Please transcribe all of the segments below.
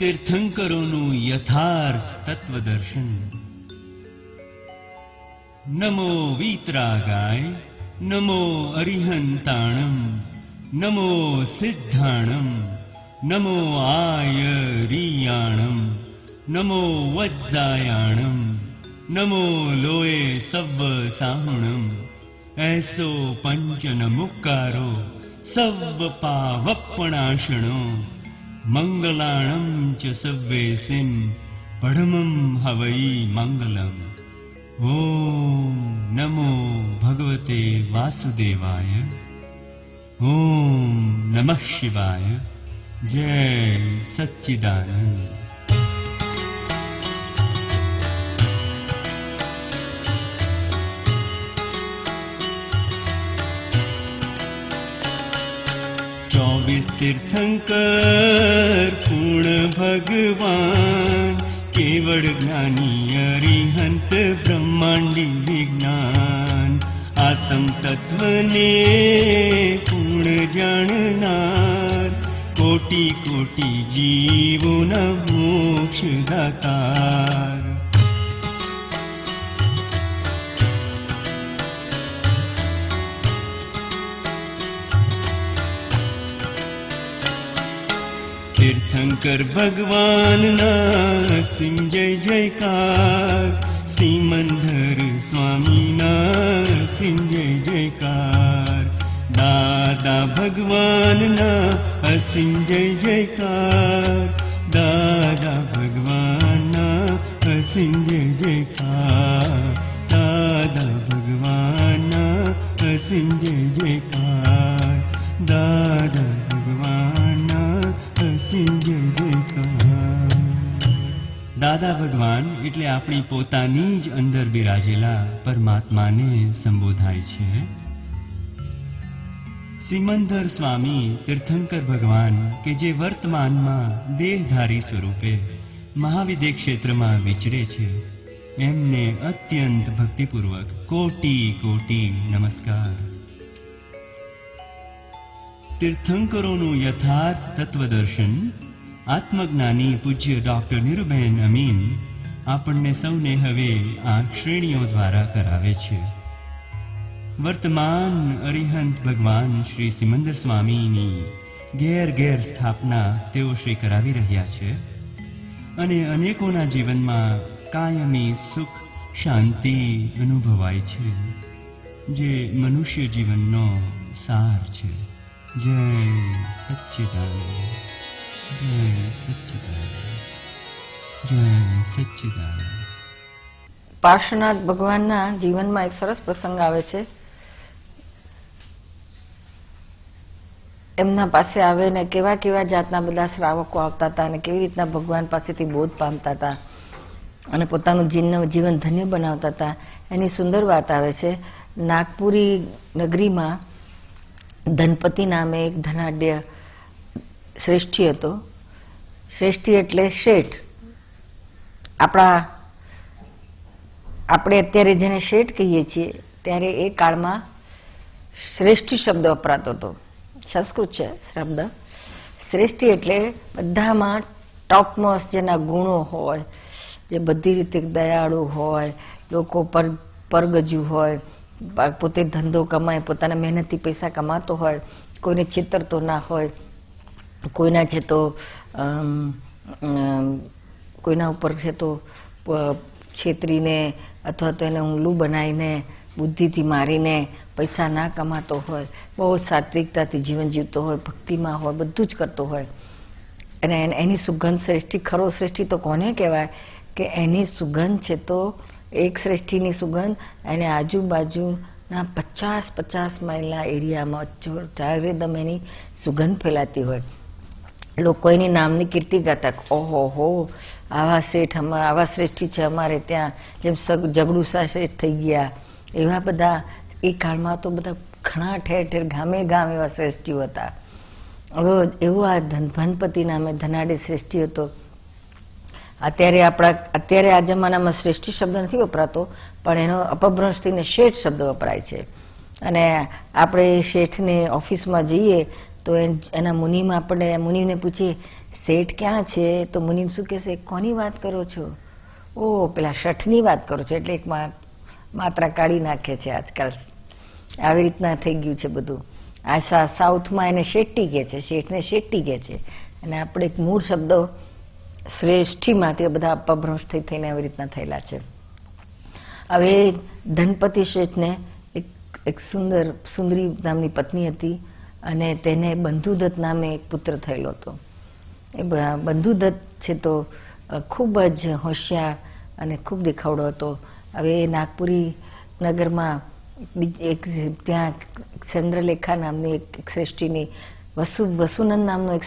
तीर्थंकरों नु यथार्थ दर्शन नमो वीतरागाय नमो अरिहंताणम नमो सिद्धाणम नमो आयरियाणम नमो वज्जायाणम नमो सव साहुणम ऐसो पंचन मुक्कारो सव पावप्रणाशणो मङ्गलाणं च सवेसिं पढमं हवै मङ्गलं ॐ नमो भगवते वासुदेवाय ॐ नमः शिवाय जय सच्चिदानन्द विस्तीर्थंक पूर्ण भगवान केवल ज्ञानी अरिहन्त ब्रह्माण्डी विज्ञान आत्म तत्वने पूर्ण जाननार कोटि कोटि जीवना मोक्ष द कर ना सिंह जय जयकार स्वामी ना सिंह जय जयकार दादा भगवान भगवाना जय जयकार दादा भगवान भगवा जय जयकार दादा भगवान भगवा जय जयकार દાદા ભગવાન એટલે આપણી પોતાની જ અંદર બિરાજેલા પરમાત્માને સંબોધાય છે સિમંદર સ્વામી તીર્થંકર ભગવાન કે જે વર્તમાનમાં દેહધારી સ્વરૂપે મહાવિદ્ય ક્ષેત્રમાં વિચરે છે એમને અત્યંત ભક્તિપૂર્વક કોટી કોટી નમસ્કાર તીર્થંકરોનું યથાર્થ તત્વદર્શન આત્મજ્ઞાની પૂજ્ય ડૉક્ટર નીરુબહેન અમીન આપણને સૌને હવે આ શ્રેણીઓ દ્વારા કરાવે છે વર્તમાન અરિહંત ભગવાન શ્રી સિમંદર સ્વામીની ઘેર ઘેર સ્થાપના તેઓ શ્રી કરાવી રહ્યા છે અને અનેકોના જીવનમાં કાયમી સુખ શાંતિ અનુભવાય છે જે મનુષ્ય જીવનનો સાર છે જય સચ્ચિદાનંદ જ્ઞાન પાર્શ્વનાથ ભગવાનના જીવનમાં એક સરસ પ્રસંગ આવે છે એમના પાસે આવે ને કેવા કેવા જાતના બધા શ્રાવકો આવતા હતા અને કેવી રીતના ભગવાન પાસેથી બોધ પામતા હતા અને પોતાનું જીવન ધન્ય બનાવતા હતા એની સુંદર વાત આવે છે નાગપુરી નગરીમાં ધનપતિ નામે એક ધનાઢ્ય શ્રેષ્ઠી હતો શ્રેષ્ઠી એટલે શેઠ આપણા આપણે અત્યારે જેને શેઠ કહીએ છીએ ત્યારે એ કાળમાં શ્રેષ્ઠ શબ્દ વપરાતો હતો સંસ્કૃત છે શબ્દ શ્રેષ્ઠી એટલે બધામાં ટોપમોસ જેના ગુણો હોય જે બધી રીતે દયાળુ હોય લોકો પર પરગજુ હોય પોતે ધંધો કમાય પોતાના મહેનતથી પૈસા કમાતો હોય કોઈને છેતરતો ના હોય કોઈના છે તો કોઈના ઉપર છે તો છેતરીને અથવા તો એને ઊંડું બનાવીને બુદ્ધિથી મારીને પૈસા ના કમાતો હોય બહુ સાત્વિકતાથી જીવન જીવતો હોય ભક્તિમાં હોય બધું જ કરતો હોય અને એની સુગંધ શ્રેષ્ઠી ખરો શ્રેષ્ઠિ તો કોને કહેવાય કે એની સુગંધ છે તો એક શ્રેષ્ઠિની સુગંધ એને આજુબાજુના પચાસ પચાસ માઇલના એરિયામાં ચારે એની સુગંધ ફેલાતી હોય લોકો એની નામની કીર્તિ ગાતા ઓહો હો આવા શેઠ અમારા આવા શ્રેષ્ઠી છે અમારે ત્યાં જેમ સગ જગડુસા શેઠ થઈ ગયા એવા બધા એ કાળમાં તો બધા ઘણા ઠેર ઠેર ગામે ગામ એવા શ્રેષ્ઠીઓ હતા હવે એવો આ ધનપતિ નામે ધનાડે શ્રેષ્ઠી હતો અત્યારે આપણા અત્યારે આ જમાનામાં શ્રેષ્ઠી શબ્દ નથી વપરાતો પણ એનો અપભ્રંશથી થઈને શેઠ શબ્દ વપરાય છે અને આપણે શેઠને ઓફિસમાં જઈએ તો એના મુનિમ આપણે મુનિમને પૂછીએ શેઠ ક્યાં છે તો મુનિમ શું કહેશે કોની વાત કરો છો ઓ પેલા શઠની વાત કરો છો એટલે એક માત્રા કાઢી નાખે છે આજકાલ આવી રીતના થઈ ગયું છે બધું આ સાઉથમાં એને શેટ્ટી કહે છે શેઠને શેટ્ટી કહે છે અને આપણે એક મૂળ શબ્દો શ્રેષ્ઠીમાંથી બધા અપભ્રંશ થઈ થઈને આવી રીતના થયેલા છે હવે ધનપતિ શેઠને એક એક સુંદર સુંદરી નામની પત્ની હતી અને તેને બંધુદત્ત નામે એક પુત્ર થયેલો હતો એ બંધુદત્ત છે તો ખૂબ જ હોશિયાર અને ખૂબ દેખાવડો હતો હવે એ નાગપુરી નગરમાં બીજી એક ત્યાં ચંદ્રલેખા નામની એક શ્રેષ્ઠીની વસુ વસુનંદ નામનો એક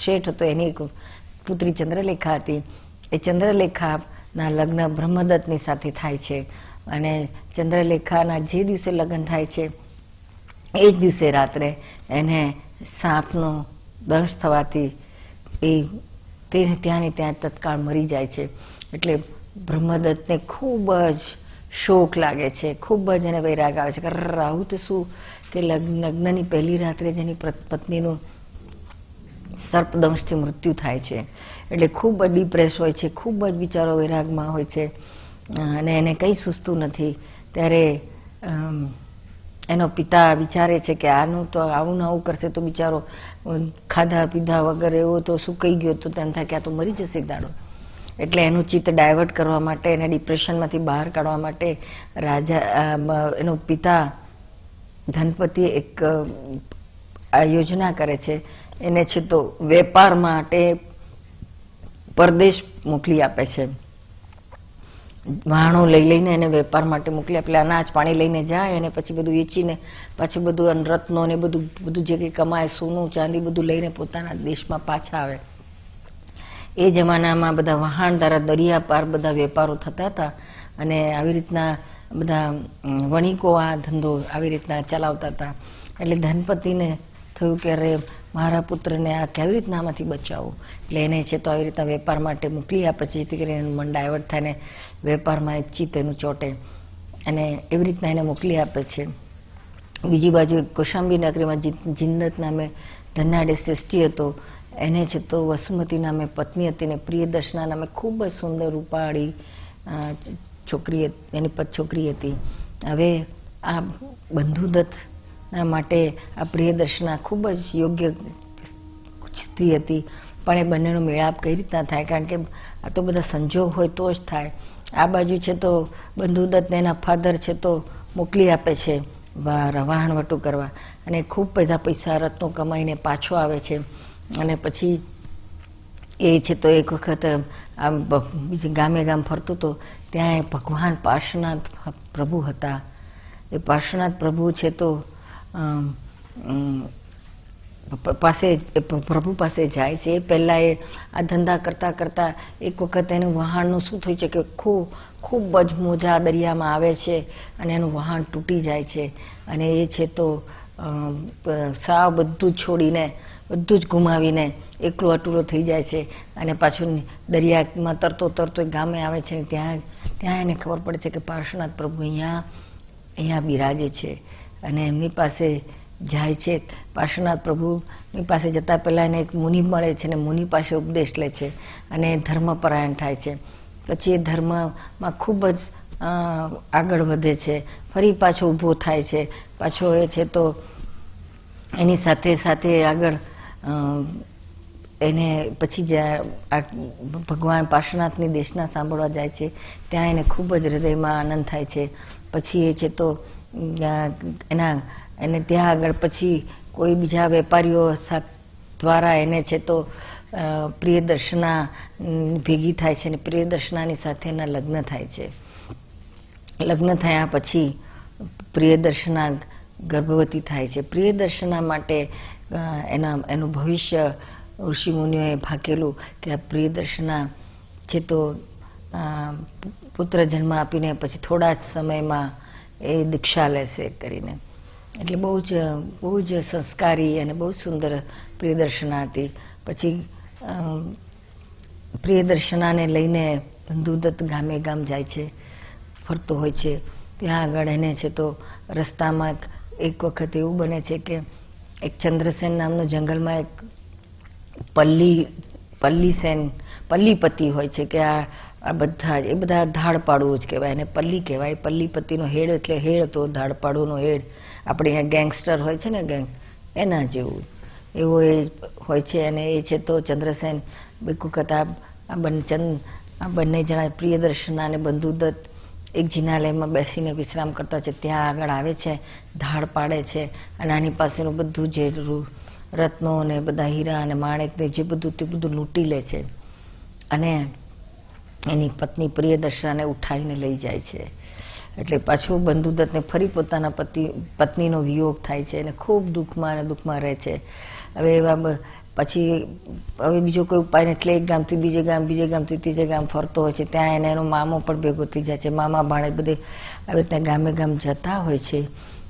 શેઠ હતો એની એક પુત્રી ચંદ્રલેખા હતી એ ચંદ્રલેખાના લગ્ન બ્રહ્મદત્તની સાથે થાય છે અને ચંદ્રલેખાના જે દિવસે લગ્ન થાય છે એ જ દિવસે રાત્રે એને સાપનો દંશ થવાથી એ તે ત્યાંની ત્યાં તત્કાળ મરી જાય છે એટલે બ્રહ્મદત્તને ખૂબ જ શોક લાગે છે ખૂબ જ એને વૈરાગ આવે છે કે રાહુ તો શું કે લગ્ન લગ્નની પહેલી રાત્રે જેની પત્નીનું સર્પદંશથી મૃત્યુ થાય છે એટલે ખૂબ જ ડિપ્રેસ હોય છે ખૂબ જ વિચારો વૈરાગમાં હોય છે અને એને કંઈ સૂસતું નથી ત્યારે એનો પિતા વિચારે છે કે આનું તો આવું ના આવું કરશે તો બિચારો ખાધા પીધા વગર એવો તો સુકાઈ ગયો તો તેમ થાય કે આ તો મરી જશે દાડો એટલે એનું ચિત્ત ડાયવર્ટ કરવા માટે એને ડિપ્રેશનમાંથી બહાર કાઢવા માટે રાજા એનો પિતા ધનપતિ એક આ યોજના કરે છે એને છે તો વેપાર માટે પરદેશ મોકલી આપે છે વાણું લઈ લઈને એને વેપાર માટે મોકલ્યા પેલા અનાજ પાણી લઈને જાય અને પછી બધું વેચીને પાછું બધું રત્નો ને બધું બધું જે કંઈ કમાય સોનું ચાંદી બધું લઈને પોતાના દેશમાં પાછા આવે એ જમાનામાં બધા વહાણદારા દરિયા પાર બધા વેપારો થતા હતા અને આવી રીતના બધા વણિકો આ ધંધો આવી રીતના ચલાવતા હતા એટલે ધનપતિને થયું કે અરે મારા પુત્રને આ કેવી રીતના આમાંથી બચાવું એટલે એને છે તો આવી રીતના વેપાર માટે મોકલી આ પછી જેથી કરીને મંડાવટ થાય ને વેપારમાં એક ચિત્ત એનું ચોટે અને એવી રીતના એને મોકલી આપે છે બીજી બાજુ કોશાંબી નગરીમાં જિન્નત નામે ધનાડે શ્રેષ્ઠી હતો એને છે તો વસુમતી નામે પત્ની હતી ને પ્રિયદર્શના નામે ખૂબ જ સુંદર રૂપાળી છોકરી એની છોકરી હતી હવે આ બંધુદત્તના માટે આ પ્રિયદર્શના ખૂબ જ યોગ્ય સ્ત્રી હતી પણ એ બંનેનો મેળાપ કઈ રીતના થાય કારણ કે આ તો બધા સંજોગ હોય તો જ થાય આ બાજુ છે તો બંધુદત્ત એના ફાધર છે તો મોકલી આપે છે વહાણવટું કરવા અને ખૂબ બધા પૈસા રત્નો કમાઈને પાછો આવે છે અને પછી એ છે તો એક વખત આમ બીજી ગામે ગામ ફરતું તો ત્યાં એ ભગવાન પાર્શ્વનાથ પ્રભુ હતા એ પાર્શ્વનાથ પ્રભુ છે તો પાસે પ્રભુ પાસે જાય છે એ પહેલાં એ આ ધંધા કરતાં કરતાં એક વખત એનું વહાણનું શું થયું છે કે ખૂબ ખૂબ જ મોજા દરિયામાં આવે છે અને એનું વહાણ તૂટી જાય છે અને એ છે તો સાવ બધું જ છોડીને બધું જ ગુમાવીને એકલો અટુલો થઈ જાય છે અને પાછું દરિયામાં તરતો તરતો ગામે આવે છે ને ત્યાં ત્યાં એને ખબર પડે છે કે પાર્શ્વનાથ પ્રભુ અહીંયા અહીંયા બિરાજે છે અને એમની પાસે જાય છે પાર્શ્વનાથ પ્રભુની પાસે જતા પહેલાં એને એક મુનિ મળે છે અને મુનિ પાસે ઉપદેશ લે છે અને ધર્મપરાયણ થાય છે પછી એ ધર્મમાં ખૂબ જ આગળ વધે છે ફરી પાછો ઊભો થાય છે પાછો એ છે તો એની સાથે સાથે આગળ એને પછી જ્યાં ભગવાન પાર્શ્વનાથની દેશના સાંભળવા જાય છે ત્યાં એને ખૂબ જ હૃદયમાં આનંદ થાય છે પછી એ છે તો એના અને ત્યાં આગળ પછી કોઈ બીજા વેપારીઓ દ્વારા એને છે તો પ્રિયદર્શના ભેગી થાય છે અને પ્રિયદર્શનાની સાથે એના લગ્ન થાય છે લગ્ન થયા પછી પ્રિયદર્શના ગર્ભવતી થાય છે પ્રિયદર્શના માટે એના એનું ભવિષ્ય ઋષિમુનિઓએ ભાકેલું કે આ પ્રિયદર્શના છે તો પુત્ર જન્મ આપીને પછી થોડા જ સમયમાં એ દીક્ષા લેશે કરીને એટલે બહુ જ બહુ જ સંસ્કારી અને બહુ સુંદર પ્રિયદર્શના હતી પછી પ્રિયદર્શનાને લઈને બંધુદત્ત ગામે ગામ જાય છે ફરતો હોય છે ત્યાં આગળ એને છે તો રસ્તામાં એક વખત એવું બને છે કે એક ચંદ્રસેન નામનો જંગલમાં એક પલ્લી પલ્લીસેન સેન પલ્લીપતિ હોય છે કે આ આ બધા એ બધા ધાડપાડુઓ જ કહેવાય એને પલ્લી કહેવાય પલ્લીપતિનો હેડ એટલે હેડ હતો ધાડપાડુનો હેડ આપણે અહીંયા ગેંગસ્ટર હોય છે ને ગેંગ એના જેવું એવો એ હોય છે અને એ છે તો ચંદ્રસેન બીકુ કથા આ બંને ચંદ આ બંને જણા પ્રિયદર્શન અને બંધુદત્ત એક જિનાલયમાં બેસીને વિશ્રામ કરતા છે ત્યાં આગળ આવે છે ધાડ પાડે છે અને આની પાસેનું બધું જે રત્નો અને બધા હીરા અને માણેક માણેકને જે બધું તે બધું લૂંટી લે છે અને એની પત્ની પ્રિયદર્શનાને ઉઠાવીને લઈ જાય છે એટલે પાછું બંધુદત્તને ફરી પોતાના પતિ પત્નીનો વિયોગ થાય છે અને ખૂબ દુઃખમાં અને દુઃખમાં રહે છે હવે એવા પછી હવે બીજો કોઈ ઉપાય નથી એટલે એક ગામથી બીજે ગામ બીજે ગામથી ત્રીજે ગામ ફરતો હોય છે ત્યાં એને એનો મામો પણ ભેગો થઈ જાય છે મામા ભાણે બધે આવી રીતના ગામે ગામ જતા હોય છે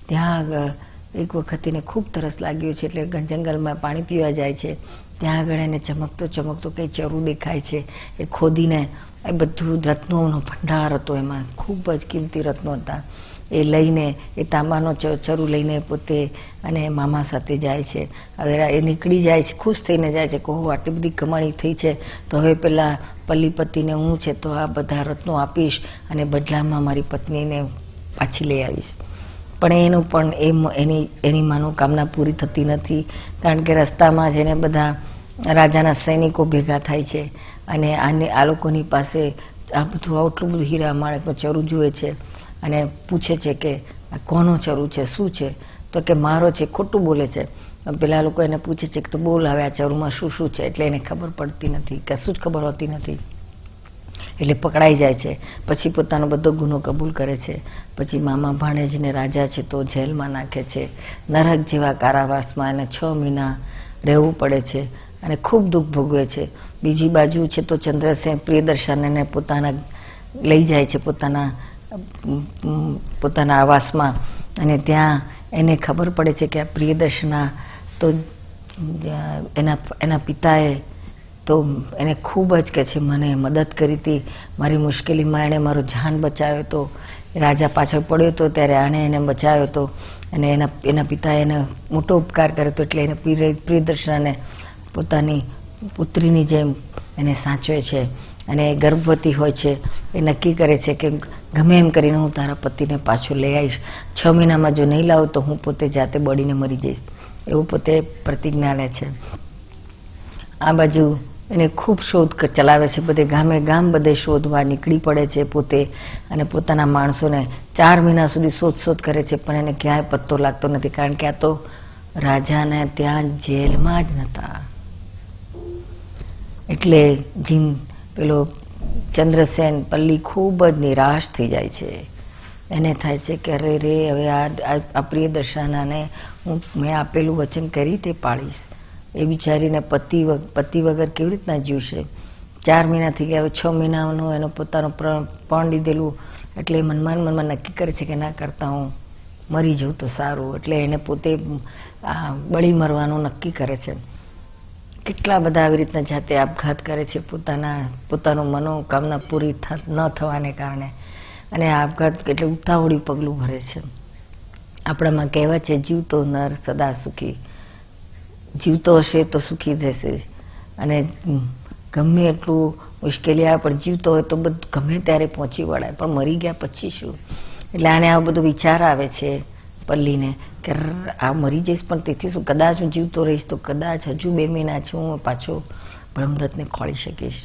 ત્યાં આગળ એક વખત એને ખૂબ તરસ લાગ્યું છે એટલે જંગલમાં પાણી પીવા જાય છે ત્યાં આગળ એને ચમકતો ચમકતો કંઈ ચરું દેખાય છે એ ખોદીને એ બધું રત્નોનો ભંડાર હતો એમાં ખૂબ જ કિંમતી રત્નો હતા એ લઈને એ તાંબાનો ચરુ લઈને પોતે અને મામા સાથે જાય છે હવે એ નીકળી જાય છે ખુશ થઈને જાય છે કહો આટલી બધી કમાણી થઈ છે તો હવે પેલા પલ્લીપતિને હું છે તો આ બધા રત્નો આપીશ અને બદલામાં મારી પત્નીને પાછી લઈ આવીશ પણ એનું પણ એ એની એની મનોકામના પૂરી થતી નથી કારણ કે રસ્તામાં જેને બધા રાજાના સૈનિકો ભેગા થાય છે અને આને આ લોકોની પાસે આ બધું આટલું બધું હીરા માણેકનું ચરુ જુએ છે અને પૂછે છે કે કોનો ચરુ છે શું છે તો કે મારો છે ખોટું બોલે છે પેલા લોકો એને પૂછે છે કે તો બોલ હવે ચરુમાં શું શું છે એટલે એને ખબર પડતી નથી કશું જ ખબર હોતી નથી એટલે પકડાઈ જાય છે પછી પોતાનો બધો ગુનો કબૂલ કરે છે પછી મામા ભાણેજને રાજા છે તો જેલમાં નાખે છે નરક જેવા કારાવાસમાં એને છ મહિના રહેવું પડે છે અને ખૂબ દુઃખ ભોગવે છે બીજી બાજુ છે તો ચંદ્રસેન પ્રિયદર્શન એને પોતાના લઈ જાય છે પોતાના પોતાના આવાસમાં અને ત્યાં એને ખબર પડે છે કે આ પ્રિયદર્શના તો એના એના પિતાએ તો એને ખૂબ જ કે છે મને મદદ કરી હતી મારી મુશ્કેલીમાં એણે મારો જાન બચાવ્યો તો રાજા પાછળ પડ્યો હતો ત્યારે આણે એને બચાવ્યો હતો અને એના એના પિતાએ એને મોટો ઉપકાર કર્યો હતો એટલે એને પ્રિયદર્શનને પોતાની પુત્રીની જેમ એને સાચવે છે અને ગર્ભવતી હોય છે એ નક્કી કરે છે કે ગમે એમ કરીને હું તારા પતિને પાછો લઈ આવીશ છ મહિનામાં જો નહીં લાવું તો હું પોતે જાતે બળીને મરી જઈશ એવું પોતે પ્રતિજ્ઞા લે છે આ બાજુ એને ખૂબ શોધ ચલાવે છે બધે ગામે ગામ બધે શોધવા નીકળી પડે છે પોતે અને પોતાના માણસોને ચાર મહિના સુધી શોધ શોધ કરે છે પણ એને ક્યાંય પત્તો લાગતો નથી કારણ કે આ તો રાજાને ત્યાં જેલમાં જ નહોતા એટલે જીમ પેલો ચંદ્રસેન પલ્લી ખૂબ જ નિરાશ થઈ જાય છે એને થાય છે કે અરે રે હવે આ આ પ્રિયદર્શાનાને હું મેં આપેલું વચન કરી રીતે પાળીશ એ બિચારીને પતિ પતિ વગર કેવી રીતના જીવશે ચાર મહિના થઈ ગયા હવે છ મહિનાનો એનો પોતાનો પણ લીધેલું એટલે મનમાં મનમાં નક્કી કરે છે કે ના કરતાં હું મરી જાઉં તો સારું એટલે એને પોતે આ બળી મરવાનું નક્કી કરે છે કેટલા બધા આવી રીતના જાતે આપઘાત કરે છે પોતાના પોતાનું મનોકામના પૂરી ન થવાને કારણે અને આ આપઘાત કેટલું ઉતાવળી પગલું ભરે છે આપણામાં કહેવા છે જીવતો નર સદા સુખી જીવતો હશે તો સુખી રહેશે અને ગમે એટલું મુશ્કેલી આવે પણ જીવતો હોય તો બધું ગમે ત્યારે પહોંચી વળાય પણ મરી ગયા પછી શું એટલે આને આવો બધો વિચાર આવે છે પલ્લીને કે આ મરી જઈશ પણ તેથી શું કદાચ હું જીવતો રહીશ તો કદાચ હજુ બે મહિના છે હું પાછો બ્રહ્મદત્તને ખોળી શકીશ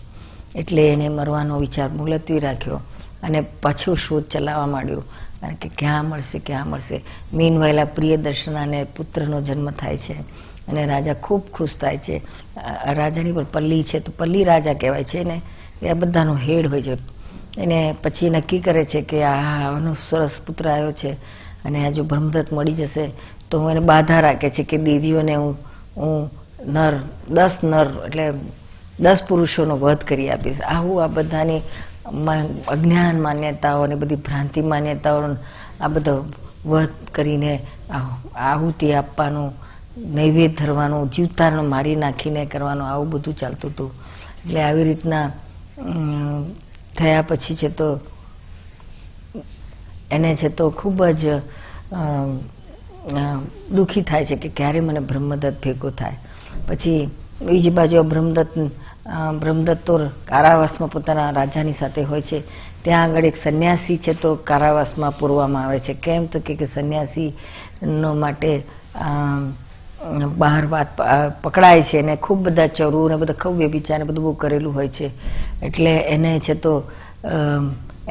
એટલે એણે મરવાનો વિચાર મુલતવી રાખ્યો અને પાછો શોધ ચલાવવા માંડ્યો અને કે ક્યાં મળશે ક્યાં મળશે મીન વહેલા પ્રિયદર્શનાને પુત્રનો જન્મ થાય છે અને રાજા ખૂબ ખુશ થાય છે રાજાની પણ પલ્લી છે તો પલ્લી રાજા કહેવાય છે ને એ બધાનો હેડ હોય છે એને પછી નક્કી કરે છે કે આનો સરસ પુત્ર આવ્યો છે અને આ જો બ્રહ્મદત્ત મળી જશે તો હું એને બાધા રાખે છે કે દેવીઓને હું હું નર દસ નર એટલે દસ પુરુષોનો વધ કરી આપીશ આવું આ બધાની અજ્ઞાન માન્યતાઓ અને બધી ભ્રાંતિ માન્યતાઓ આ બધો વધ કરીને આહુતિ આપવાનું નૈવેદ્ય ધરવાનું જીવતારનો મારી નાખીને કરવાનું આવું બધું ચાલતું હતું એટલે આવી રીતના થયા પછી છે તો એને છે તો ખૂબ જ દુઃખી થાય છે કે ક્યારે મને બ્રહ્મદત્ત ભેગો થાય પછી બીજી બાજુ બ્રહ્મદત્ત બ્રહ્મદત્ત તો કારાવાસમાં પોતાના રાજાની સાથે હોય છે ત્યાં આગળ એક સંન્યાસી છે તો કારાવાસમાં પૂરવામાં આવે છે કેમ તો કે સંન્યાસીનો માટે બહાર વાત પકડાય છે અને ખૂબ બધા ચરુ ને બધા ખૂબ વ્યભિચાર બધું બહુ કરેલું હોય છે એટલે એને છે તો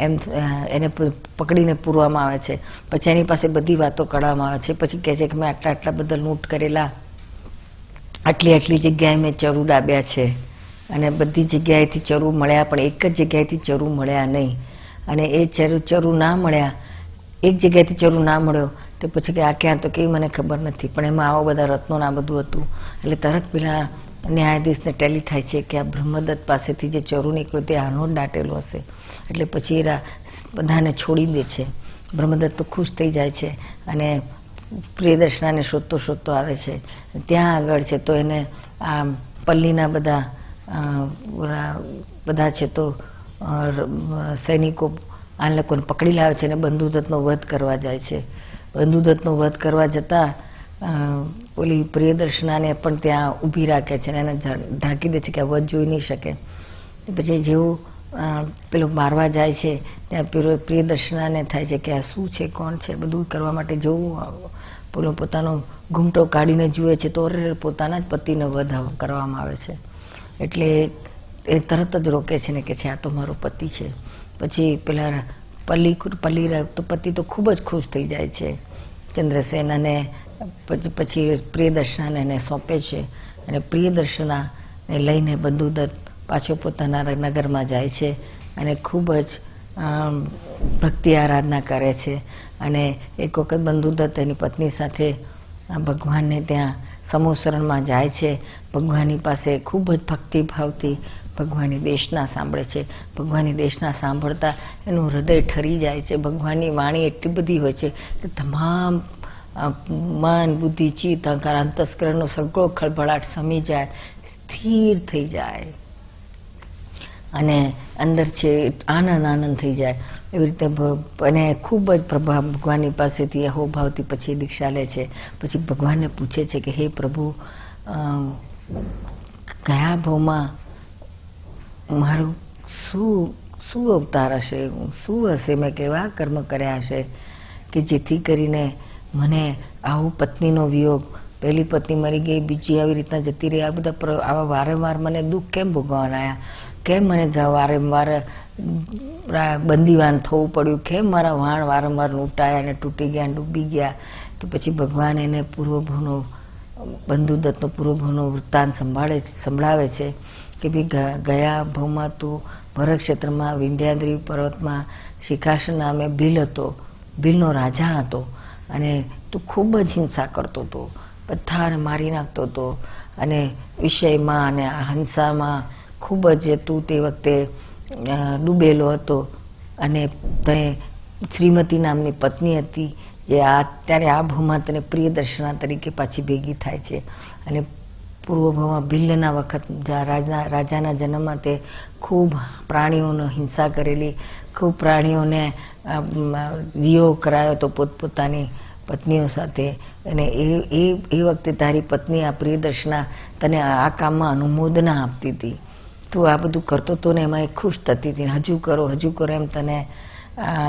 એમ એને પકડીને પૂરવામાં આવે છે પછી એની પાસે બધી વાતો કરવામાં આવે છે પછી કહે છે કે મેં આટલા આટલા બધા લૂંટ કરેલા આટલી આટલી જગ્યાએ મેં ચરુ ડાબ્યા છે અને બધી જગ્યાએથી ચરુ મળ્યા પણ એક જ જગ્યાએથી ચરુ મળ્યા નહીં અને એ ચરુ ચરુ ના મળ્યા એક જગ્યાએથી ચરુ ના મળ્યો તો પછી કે આ ક્યાં તો કેવી મને ખબર નથી પણ એમાં આવા બધા રત્નો ના બધું હતું એટલે તરત પેલા ન્યાયાધીશને ટેલી થાય છે કે આ બ્રહ્મદત્ત પાસેથી જે ચરુ નીકળ્યું તે આનો દાટેલો હશે એટલે પછી એ બધાને છોડી દે છે બ્રહ્મદત્ત તો ખુશ થઈ જાય છે અને પ્રિયદર્શનાને શોધતો શોધતો આવે છે ત્યાં આગળ છે તો એને આ પલ્લીના બધા બધા છે તો સૈનિકો આ લોકોને પકડી લાવે છે અને બંધુદત્તનો વધ કરવા જાય છે બંધુદત્તનો વધ કરવા જતાં ઓલી પ્રિયદર્શનાને પણ ત્યાં ઊભી રાખે છે અને એને ઢાંકી દે છે કે વધ જોઈ નહીં શકે પછી જેવું પેલું મારવા જાય છે ત્યાં પેલું પ્રિયદર્શનાને થાય છે કે આ શું છે કોણ છે બધું કરવા માટે જવું પેલો પોતાનો ઘૂમટો કાઢીને જુએ છે તો પોતાના જ પતિનો વધ કરવામાં આવે છે એટલે એ તરત જ રોકે છે ને કે છે આ તો મારો પતિ છે પછી પેલા પલ્લી પલ્લી તો પતિ તો ખૂબ જ ખુશ થઈ જાય છે ચંદ્રસેન અને પછી પછી પ્રિયદર્શનાને એને સોંપે છે અને પ્રિયદર્શનાને લઈને બંધુદત્ત પાછો પોતાના નગરમાં જાય છે અને ખૂબ જ ભક્તિ આરાધના કરે છે અને એક વખત બંધુદત્ત એની પત્ની સાથે ભગવાનને ત્યાં સમોસરણમાં જાય છે ભગવાનની પાસે ખૂબ જ ભક્તિભાવથી ભગવાનની દેશના સાંભળે છે ભગવાનની દેશના સાંભળતા એનું હૃદય ઠરી જાય છે ભગવાનની વાણી એટલી બધી હોય છે કે તમામ મન બુદ્ધિ ચિત્ત અહંકાર અંતસ્કરણનો સગળો ખળભળાટ સમી જાય સ્થિર થઈ જાય અને અંદર છે આનંદ આનંદ થઈ જાય એવી રીતે અને ખૂબ જ પ્રભા ભગવાનની પાસેથી અહોભાવથી પછી દીક્ષા લે છે પછી ભગવાનને પૂછે છે કે હે પ્રભુ કયા ભાવમાં મારું શું શું અવતાર હશે શું હશે મેં કેવા કર્મ કર્યા હશે કે જેથી કરીને મને આવું પત્નીનો વિયોગ પહેલી પત્ની મરી ગઈ બીજી આવી રીતના જતી રહી આ બધા આવા વારંવાર મને દુઃખ કેમ ભોગવવાના આવ્યા કેમ મને વારંવાર બંદીવાન થવું પડ્યું કેમ મારા વાણ વારંવાર લૂંટાયા અને તૂટી ગયા ડૂબી ગયા તો પછી ભગવાન એને પૂર્વભૂનો બંધુદત્તનો પૂર્વભૂનો વૃત્તાંત સંભાળે સંભળાવે છે કે ભાઈ ગયા ભવમાં તું ભરતક્ષેત્રમાં ક્ષેત્રમાં વિંધ્યાદ્રી પર્વતમાં શિખાસન નામે ભીલ હતો ભીલનો રાજા હતો અને તું ખૂબ જ હિંસા કરતો હતો બધાને મારી નાખતો હતો અને વિષયમાં અને હંસામાં ખૂબ જ તું તે વખતે ડૂબેલો હતો અને તે શ્રીમતી નામની પત્ની હતી જે આ અત્યારે આ ભૂમાં તને પ્રિયદર્શના તરીકે પાછી ભેગી થાય છે અને પૂર્વભૂમાં ભિલ્લના વખત રાજાના જન્મમાં તે ખૂબ પ્રાણીઓનો હિંસા કરેલી ખૂબ પ્રાણીઓને વિયોગ કરાયો હતો પોતપોતાની પત્નીઓ સાથે અને એ એ એ વખતે તારી પત્ની આ પ્રિયદર્શના તને આ કામમાં અનુમોદના આપતી હતી તું આ બધું કરતો હતો ને એમાં એ ખુશ થતી હતી હજુ કરો હજુ કરો એમ તને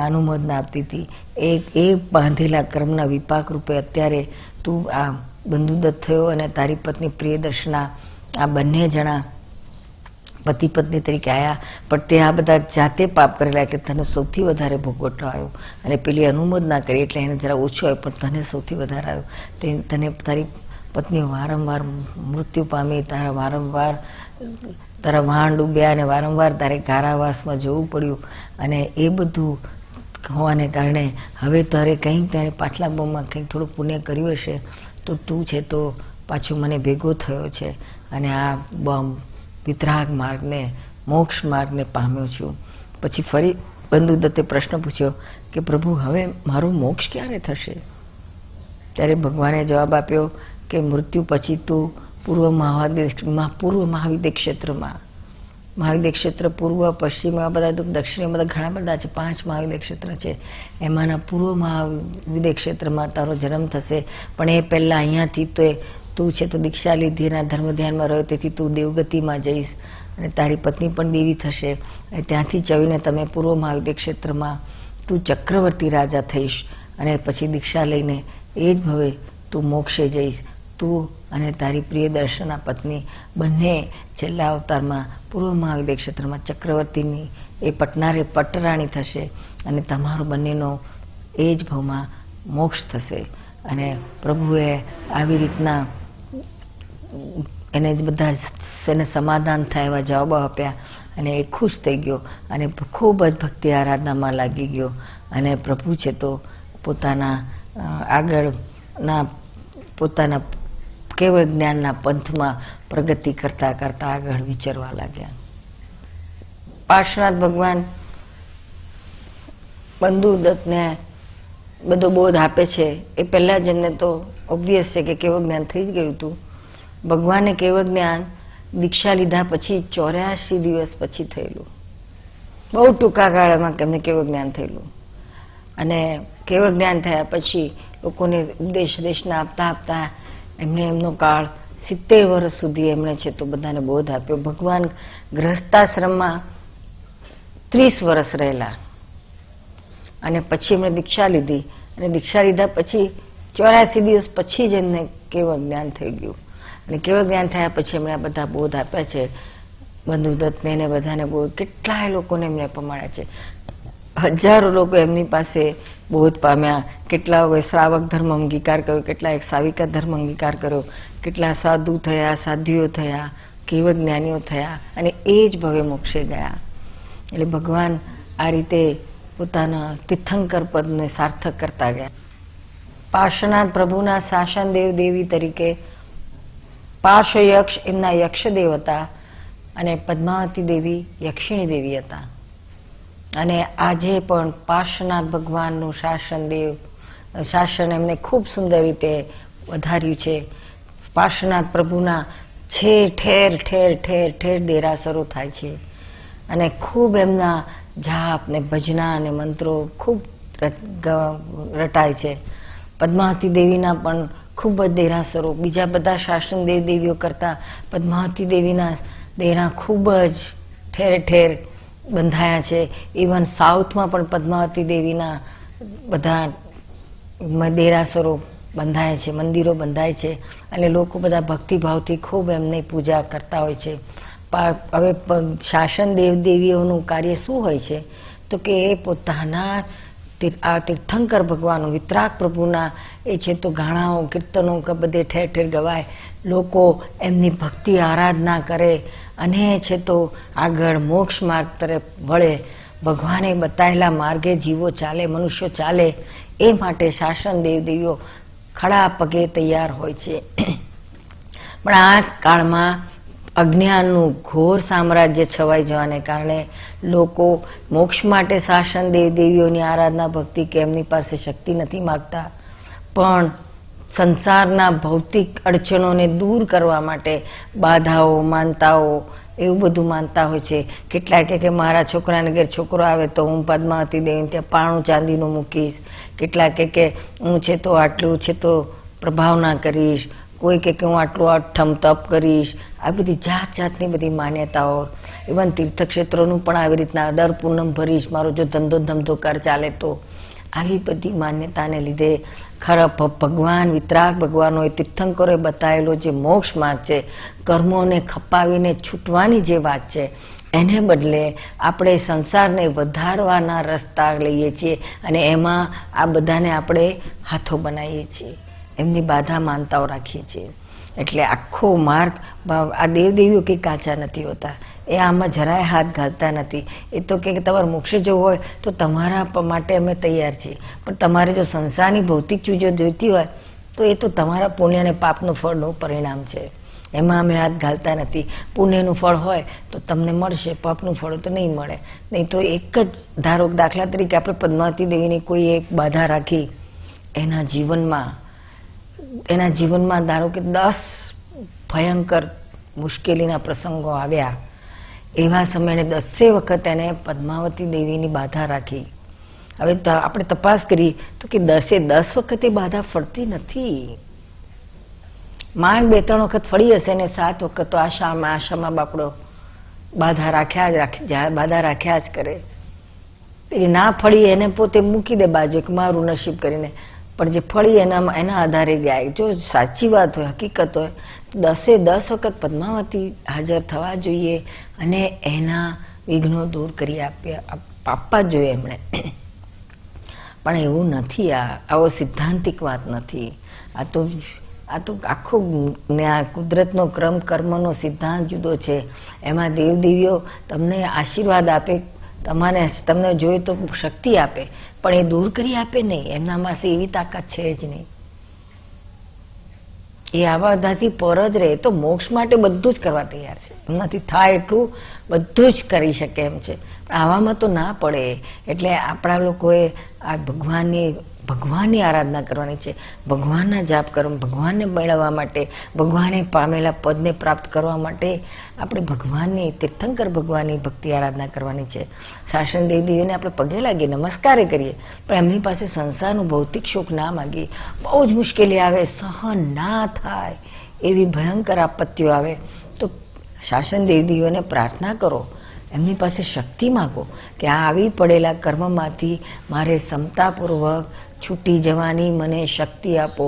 અનુમોદના આપતી હતી એ એ બાંધેલા કર્મના વિપાક રૂપે અત્યારે તું આ બંધુદત્ત થયો અને તારી પત્ની પ્રિયદર્શના આ બંને જણા પતિ પત્ની તરીકે આવ્યા પણ તે આ બધા જાતે પાપ કરેલા એટલે તને સૌથી વધારે ભોગવટો આવ્યો અને પેલી અનુમોદના કરી એટલે એને જરા ઓછો આવ્યો પણ તને સૌથી વધારે આવ્યો તે તને તારી પત્ની વારંવાર મૃત્યુ પામી તારા વારંવાર તારા વાહન ડૂબ્યા અને વારંવાર તારે કારાવાસમાં જવું પડ્યું અને એ બધું હોવાને કારણે હવે તારે કંઈક તારે પાછલા બોમમાં કંઈક થોડું પુણ્ય કર્યું હશે તો તું છે તો પાછું મને ભેગો થયો છે અને આ બોમ્બ વિતરાગ માર્ગને મોક્ષ માર્ગને પામ્યો છું પછી ફરી બંધુ દત્તે પ્રશ્ન પૂછ્યો કે પ્રભુ હવે મારો મોક્ષ ક્યારે થશે ત્યારે ભગવાને જવાબ આપ્યો કે મૃત્યુ પછી તું પૂર્વ મહાવિદ્ય પૂર્વ મહાવિદ્ય ક્ષેત્રમાં મહાવિદ્ય ક્ષેત્ર પૂર્વ પશ્ચિમ બધા દક્ષિણમાં બધા ઘણા બધા છે પાંચ મહાવિદ્ય ક્ષેત્ર છે એમાંના પૂર્વ મહાવિદ્ય ક્ષેત્રમાં તારો જન્મ થશે પણ એ પહેલાં અહીંયાથી તો તું છે તો દીક્ષા લીધી એના ધર્મ ધ્યાનમાં રહ્યો તેથી તું દેવગતિમાં જઈશ અને તારી પત્ની પણ દેવી થશે અને ત્યાંથી ચવીને તમે પૂર્વ મહાવિદ્ય ક્ષેત્રમાં તું ચક્રવર્તી રાજા થઈશ અને પછી દીક્ષા લઈને એ જ ભવે તું મોક્ષે જઈશ તું અને તારી પ્રિય દર્શના પત્ની બંને છેલ્લા અવતારમાં પૂર્વ મહાદેવ ક્ષેત્રમાં ચક્રવર્તીની એ પટનારે પટરાણી થશે અને તમારો બંનેનો એ જ ભાવમાં મોક્ષ થશે અને પ્રભુએ આવી રીતના એને બધા એને સમાધાન થાય એવા જવાબો આપ્યા અને એ ખુશ થઈ ગયો અને ખૂબ જ ભક્તિ આરાધનામાં લાગી ગયો અને પ્રભુ છે તો પોતાના આગળના પોતાના કેવળ જ્ઞાનના પંથમાં પ્રગતિ કરતા કરતા આગળ વિચારવા લાગ્યા પાર્શ્વનાથ ભગવાન બંધુ દત્તને બધો બોધ આપે છે એ પહેલા જ એમને તો ઓબ્વિયસ છે કે કેવું જ્ઞાન થઈ જ ગયું હતું ભગવાને કેવું જ્ઞાન દીક્ષા લીધા પછી ચોર્યાસી દિવસ પછી થયેલું બહુ ટૂંકા ગાળામાં એમને કેવું જ્ઞાન થયેલું અને કેવું જ્ઞાન થયા પછી લોકોને ઉપદેશ દેશના આપતા આપતા એમને એમનો કાળ સિત્તેર વર્ષ સુધી એમણે છે તો બધાને બોધ આપ્યો ભગવાન ગ્રહસ્થાશ્રમમાં ત્રીસ વર્ષ રહેલા અને પછી એમણે દીક્ષા લીધી અને દીક્ષા લીધા પછી ચોરાસી દિવસ પછી જ એમને કેવળ જ્ઞાન થઈ ગયું અને કેવળ જ્ઞાન થયા પછી એમણે આ બધા બોધ આપ્યા છે બંધુદત્તને એને બધાને બોધ કેટલાય લોકોને એમને પમાડ્યા છે હજારો લોકો એમની પાસે બોધ પામ્યા કેટલા શ્રાવક ધર્મ અંગીકાર કર્યો કેટલા એક સાવિકા ધર્મ અંગીકાર કર્યો કેટલા સાધુ થયા સાધ્વીઓ થયા કેવ જ્ઞાનીઓ થયા અને એ જ ભવે મોક્ષે ગયા એટલે ભગવાન આ રીતે પોતાના તીર્થંકર પદને સાર્થક કરતા ગયા પાર્શ્વનાથ પ્રભુના શાસન દેવ દેવી તરીકે યક્ષ એમના યક્ષદેવ હતા અને પદ્માવતી દેવી યક્ષિણી દેવી હતા અને આજે પણ પાર્શ્વનાથ ભગવાનનું શાસન દેવ શાસન એમને ખૂબ સુંદર રીતે વધાર્યું છે પાર્શ્વનાથ પ્રભુના છે ઠેર ઠેર ઠેર ઠેર દેરાસરો થાય છે અને ખૂબ એમના જાપ ને ભજના અને મંત્રો ખૂબ રટાય છે પદ્માવતી દેવીના પણ ખૂબ જ દેરાસરો બીજા બધા શાસન દેવ દેવીઓ કરતાં પદ્માવતી દેવીના દેરા ખૂબ જ ઠેર ઠેર બંધાયા છે ઇવન સાઉથમાં પણ પદ્માવતી દેવીના બધા દેરાસરો બંધાય છે મંદિરો બંધાય છે અને લોકો બધા ભક્તિભાવથી ખૂબ એમની પૂજા કરતા હોય છે હવે શાસન દેવ દેવીઓનું કાર્ય શું હોય છે તો કે એ પોતાના આ તીર્થંકર ભગવાન વિતરાગ પ્રભુના એ છે તો ગાણાઓ કીર્તનો બધે ઠેર ઠેર ગવાય લોકો એમની ભક્તિ આરાધના કરે અને છે તો આગળ મોક્ષ માર્ગ તરફ વળે ભગવાને બતાવેલા માર્ગે જીવો ચાલે મનુષ્યો ચાલે એ માટે શાસન દેવદેવીઓ ખડા પગે તૈયાર હોય છે પણ આ કાળમાં અજ્ઞાનનું ઘોર સામ્રાજ્ય છવાઈ જવાને કારણે લોકો મોક્ષ માટે શાસન દેવદેવીઓની આરાધના ભક્તિ કે એમની પાસે શક્તિ નથી માગતા પણ સંસારના ભૌતિક અડચણોને દૂર કરવા માટે બાધાઓ માનતાઓ એવું બધું માનતા હોય છે કેટલાય કે મારા છોકરાને ઘેર છોકરો આવે તો હું પદ્માવતી દેવીને ત્યાં પાણું ચાંદીનું મૂકીશ કેટલાય કે હું છે તો આટલું છે તો પ્રભાવના કરીશ કોઈ કે હું આટલું અઠમ તપ કરીશ આ બધી જાત જાતની બધી માન્યતાઓ ઇવન તીર્થક્ષેત્રોનું પણ આવી રીતના દર પૂનમ ભરીશ મારો જો ધંધો ધંધો કર ચાલે તો આવી બધી માન્યતાને લીધે ખરા ભગવાન વિતરાગ ભગવાનોએ તીર્થંકરોએ બતાવેલો જે મોક્ષ માર્ગ છે કર્મોને ખપાવીને છૂટવાની જે વાત છે એને બદલે આપણે સંસારને વધારવાના રસ્તા લઈએ છીએ અને એમાં આ બધાને આપણે હાથો બનાવીએ છીએ એમની બાધા માનતાઓ રાખીએ છીએ એટલે આખો માર્ગ આ દેવદેવીઓ કંઈ કાચા નથી હોતા એ આમાં જરાય હાથ ઘાલતા નથી એ તો કે તમારે મોક્ષ જો હોય તો તમારા માટે અમે તૈયાર છીએ પણ તમારે જો સંસારની ભૌતિક ચીજો જોઈતી હોય તો એ તો તમારા પુણ્ય અને પાપનું ફળનું પરિણામ છે એમાં અમે હાથ ઘાલતા નથી પુણ્યનું ફળ હોય તો તમને મળશે પાપનું ફળ તો નહીં મળે નહીં તો એક જ ધારો દાખલા તરીકે આપણે પદ્માવતી દેવીની કોઈ એક બાધા રાખી એના જીવનમાં એના જીવનમાં ધારો કે દસ ભયંકર મુશ્કેલીના પ્રસંગો આવ્યા એવા સમયે દસે વખત એણે પદ્માવતી દેવીની બાધા રાખી હવે આપણે તપાસ કરી તો કે દસે દસ વખતે બાધા ફરતી નથી માંડ બે ત્રણ વખત ફળી હશે ને સાત વખત તો આશામાં આશામાં બાપડો બાધા રાખ્યા જ રાખી બાધા રાખ્યા જ કરે પેલી ના ફળી એને પોતે મૂકી દે બાજુ કે મારું નસીબ કરીને પણ જે ફળી એનામાં એના આધારે ગાય જો સાચી વાત હોય હકીકત હોય તો દસે દસ વખત પદ્માવતી હાજર થવા જોઈએ અને એના વિઘ્નો દૂર કરી આપ્યા આપવા જોઈએ એમણે પણ એવું નથી આ આવો સિદ્ધાંતિક વાત નથી આ તો આ તો આખું કુદરતનો ક્રમ કર્મનો સિદ્ધાંત જુદો છે એમાં દેવદેવીઓ તમને આશીર્વાદ આપે તમારે તમને જોઈએ તો શક્તિ આપે પણ એ દૂર કરી આપે નહીં એમના પાસે એવી તાકાત છે જ નહીં એ આવા બધાથી પર જ રહે તો મોક્ષ માટે બધું જ કરવા તૈયાર છે એમનાથી થાય એટલું બધું જ કરી શકે એમ છે પણ આવામાં તો ના પડે એટલે આપણા લોકોએ આ ભગવાનની ભગવાનની આરાધના કરવાની છે ભગવાનના જાપ કર્મ ભગવાનને મેળવવા માટે ભગવાને પામેલા પદને પ્રાપ્ત કરવા માટે આપણે ભગવાનની તીર્થંકર ભગવાનની ભક્તિ આરાધના કરવાની છે શાસન દેવદેવીને આપણે પગે લાગીએ નમસ્કારે કરીએ પણ એમની પાસે સંસારનું ભૌતિક સુખ ના માગીએ બહુ જ મુશ્કેલી આવે સહન ના થાય એવી ભયંકર આપત્તિઓ આવે તો શાસન દેવદીઓને પ્રાર્થના કરો એમની પાસે શક્તિ માગો કે આ આવી પડેલા કર્મમાંથી મારે સમતાપૂર્વક છૂટી જવાની મને શક્તિ આપો